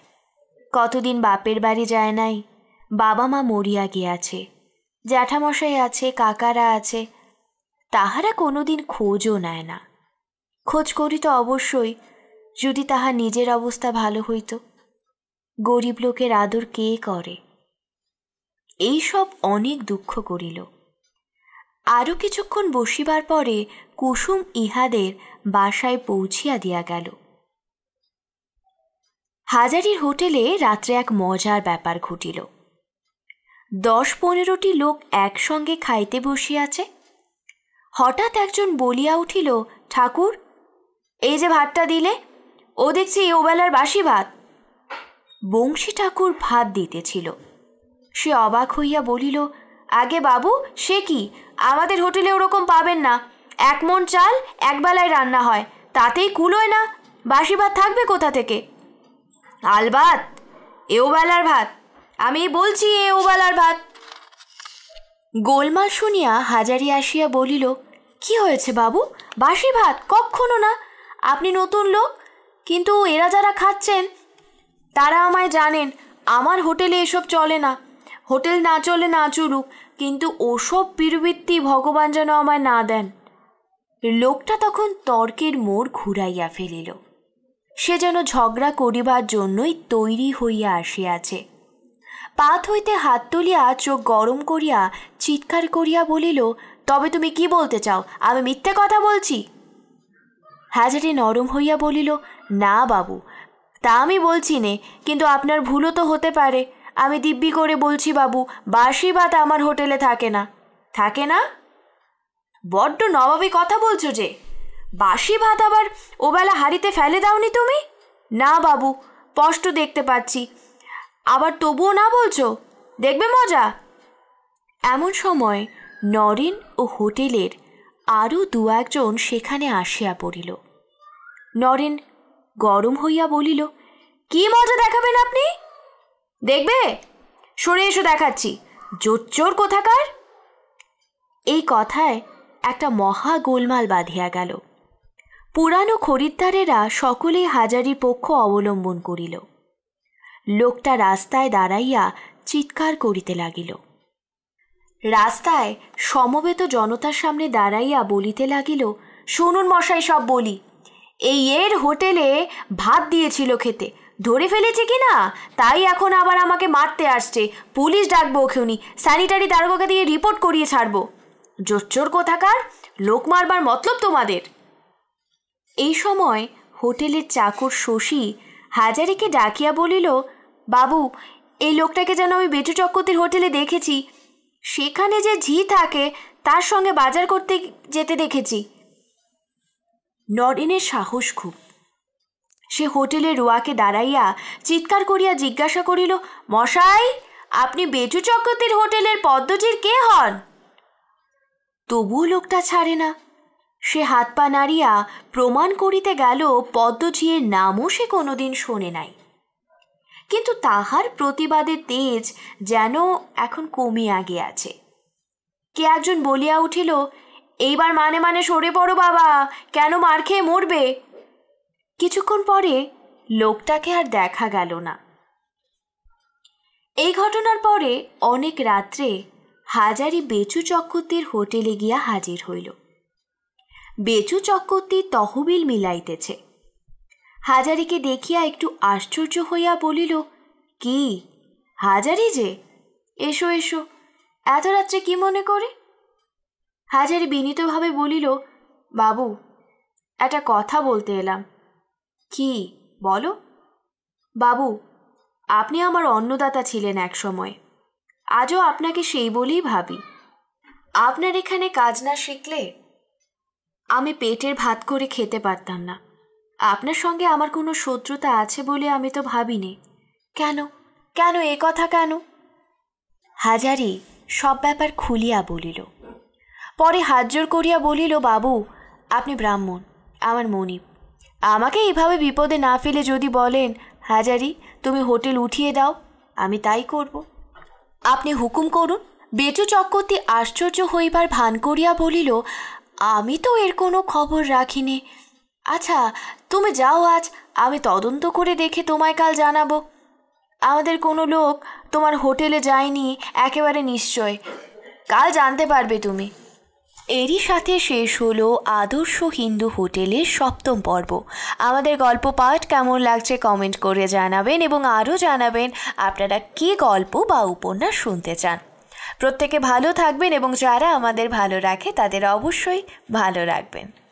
কতদিন বাপের বাড়ি যায় নাই বাবা মা মরিয়া গিয়াছে জ্যাঠামশাই আছে কাকারা আছে তাহারা কোনোদিন খোঁজও নেয় না খোঁজ করি তো অবশ্যই যদি তাহা নিজের অবস্থা ভালো হইত গরিব লোকের আদর কে করে এই সব অনেক দুঃখ করিল আরও কিছুক্ষণ বসিবার পরে কুসুম ইহাদের বাসায় পৌঁছিয়া দিয়া গেল হাজারির হোটেলে রাত্রে এক মজার ব্যাপার ঘটিল দশ পনেরোটি লোক একসঙ্গে খাইতে বসিয়াছে হঠাৎ একজন বলিয়া উঠিল ঠাকুর এই যে ভাতটা দিলে ও দেখছি ওবেলার বাসি ভাত বংশী ঠাকুর ভাত দিতেছিল সে অবাক হইয়া বলিল আগে বাবু সে কি আমাদের হোটেলে ওরকম পাবেন না এক মন চাল একবেলায় রান্না হয় তাতেই কুলোয় না বাসি ভাত থাকবে কোথা থেকে আলবাত এও বেলার ভাত আমি বলছি এ ওবালার ভাত গোলমাল শুনিয়া হাজারি আসিয়া বলিল কি হয়েছে বাবু বাসি ভাত কখনো না আপনি নতুন লোক কিন্তু এরা যারা খাচ্ছেন তারা আমায় জানেন আমার হোটেলে এসব চলে না হোটেল না চলে না চলুক কিন্তু ওসব বিরবৃত্তি ভগবান যেন আমায় না দেন লোকটা তখন তর্কের মোড় ঘুরাইয়া ফেলিল সে যেন ঝগড়া করিবার জন্যই তৈরি হইয়া আসিয়াছে পাত হইতে হাত তুলিয়া চোখ গরম করিয়া চিৎকার করিয়া বলিল তবে তুমি কি বলতে চাও আমি মিথ্যে কথা বলছি হাজারি নরম হইয়া বলিল না বাবু তা আমি বলছি নে কিন্তু আপনার ভুলও তো হতে পারে আমি দিব্যি করে বলছি বাবু বাসি ভাত আমার হোটেলে থাকে না থাকে না বড্ড নবাবী কথা বলছো যে বাসি ভাত আবার ওবেলা হাড়িতে ফেলে দাওনি তুমি না বাবু স্পষ্ট দেখতে পাচ্ছি আবার তবুও না বলছো দেখবে মজা এমন সময় নরেন ও হোটেলের আরও দু একজন সেখানে আসিয়া পড়িল নরেন গরম হইয়া বলিল কি মজা দেখাবেন আপনি দেখবে সরে এসো দেখাচ্ছি জোচ্চোর কোথাকার এই কথায় একটা মহা গোলমাল বাঁধিয়া গেল পুরানো খরিদ্দারেরা সকলেই হাজারি পক্ষ অবলম্বন করিল লোকটা রাস্তায় দাঁড়াইয়া চিৎকার করিতে লাগিল রাস্তায় সমবেত জনতার সামনে দাঁড়াইয়া বলিতে লাগিল শুনুন মশাই সব বলি এই এর হোটেলে ভাত দিয়েছিল খেতে ধরে ফেলেছে কি না তাই এখন আবার আমাকে মারতে আসছে পুলিশ ডাকবো ওখেউনি স্যানিটারি দারোগাকে দিয়ে রিপোর্ট করিয়ে ছাড়বো জোচ্চোর কোথাকার লোক মারবার মতলব তোমাদের এই সময় হোটেলের চাকর শশী হাজারিকে ডাকিয়া বলিল বাবু এই লোকটাকে যেন আমি বেটু চক্রতির হোটেলে দেখেছি সেখানে যে ঝি থাকে তার সঙ্গে বাজার করতে যেতে দেখেছি নরেনের সাহস খুব সে হোটেলে রোয়াকে দাঁড়াইয়া চিৎকার করিয়া জিজ্ঞাসা করিল মশাই আপনি বেটু চক্রতির হোটেলের পদ্মজির কে হন তবুও লোকটা ছাড়ে না সে হাত পা নাড়িয়া প্রমাণ করিতে গেল পদ্মজিয়ের নামও সে কোনোদিন শোনে নাই কিন্তু তাহার প্রতিবাদের তেজ যেন এখন কমিয়া গিয়াছে কে একজন বলিয়া উঠিল এইবার মানে মানে সরে পড়ো বাবা কেন মার খেয়ে মরবে কিছুক্ষণ পরে লোকটাকে আর দেখা গেল না এই ঘটনার পরে অনেক রাত্রে হাজারি বেচু চক্রতির হোটেলে গিয়া হাজির হইল বেচু চক্রবর্তী তহবিল মিলাইতেছে হাজারিকে দেখিয়া একটু আশ্চর্য হইয়া বলিল কি হাজারি যে এসো এসো এত রাত্রে কি মনে করে হাজারি বিনীতভাবে বলিল বাবু একটা কথা বলতে এলাম কি বলো বাবু আপনি আমার অন্নদাতা ছিলেন এক সময় আজও আপনাকে সেই বলেই ভাবি আপনার এখানে কাজ না শিখলে আমি পেটের ভাত করে খেতে পারতাম না আপনার সঙ্গে আমার কোনো শত্রুতা আছে বলে আমি তো ভাবিনি কেন কেন এ কথা কেন হাজারি সব ব্যাপার খুলিয়া বলিল পরে হাজর করিয়া বলিল বাবু আপনি ব্রাহ্মণ আমার মনিব আমাকে এভাবে বিপদে না ফেলে যদি বলেন হাজারি তুমি হোটেল উঠিয়ে দাও আমি তাই করব আপনি হুকুম করুন বেচু চক্রবর্তী আশ্চর্য হইবার ভান করিয়া বলিল আমি তো এর কোনো খবর রাখিনি আচ্ছা তুমি যাও আজ আমি তদন্ত করে দেখে তোমায় কাল জানাবো আমাদের কোনো লোক তোমার হোটেলে যায়নি একেবারে নিশ্চয় কাল জানতে পারবে তুমি এরই সাথে শেষ হলো আদর্শ হিন্দু হোটেলের সপ্তম পর্ব আমাদের গল্প পাঠ কেমন লাগছে কমেন্ট করে জানাবেন এবং আরও জানাবেন আপনারা কি গল্প বা উপন্যাস শুনতে চান প্রত্যেকে ভালো থাকবেন এবং যারা আমাদের ভালো রাখে তাদের অবশ্যই ভালো রাখবেন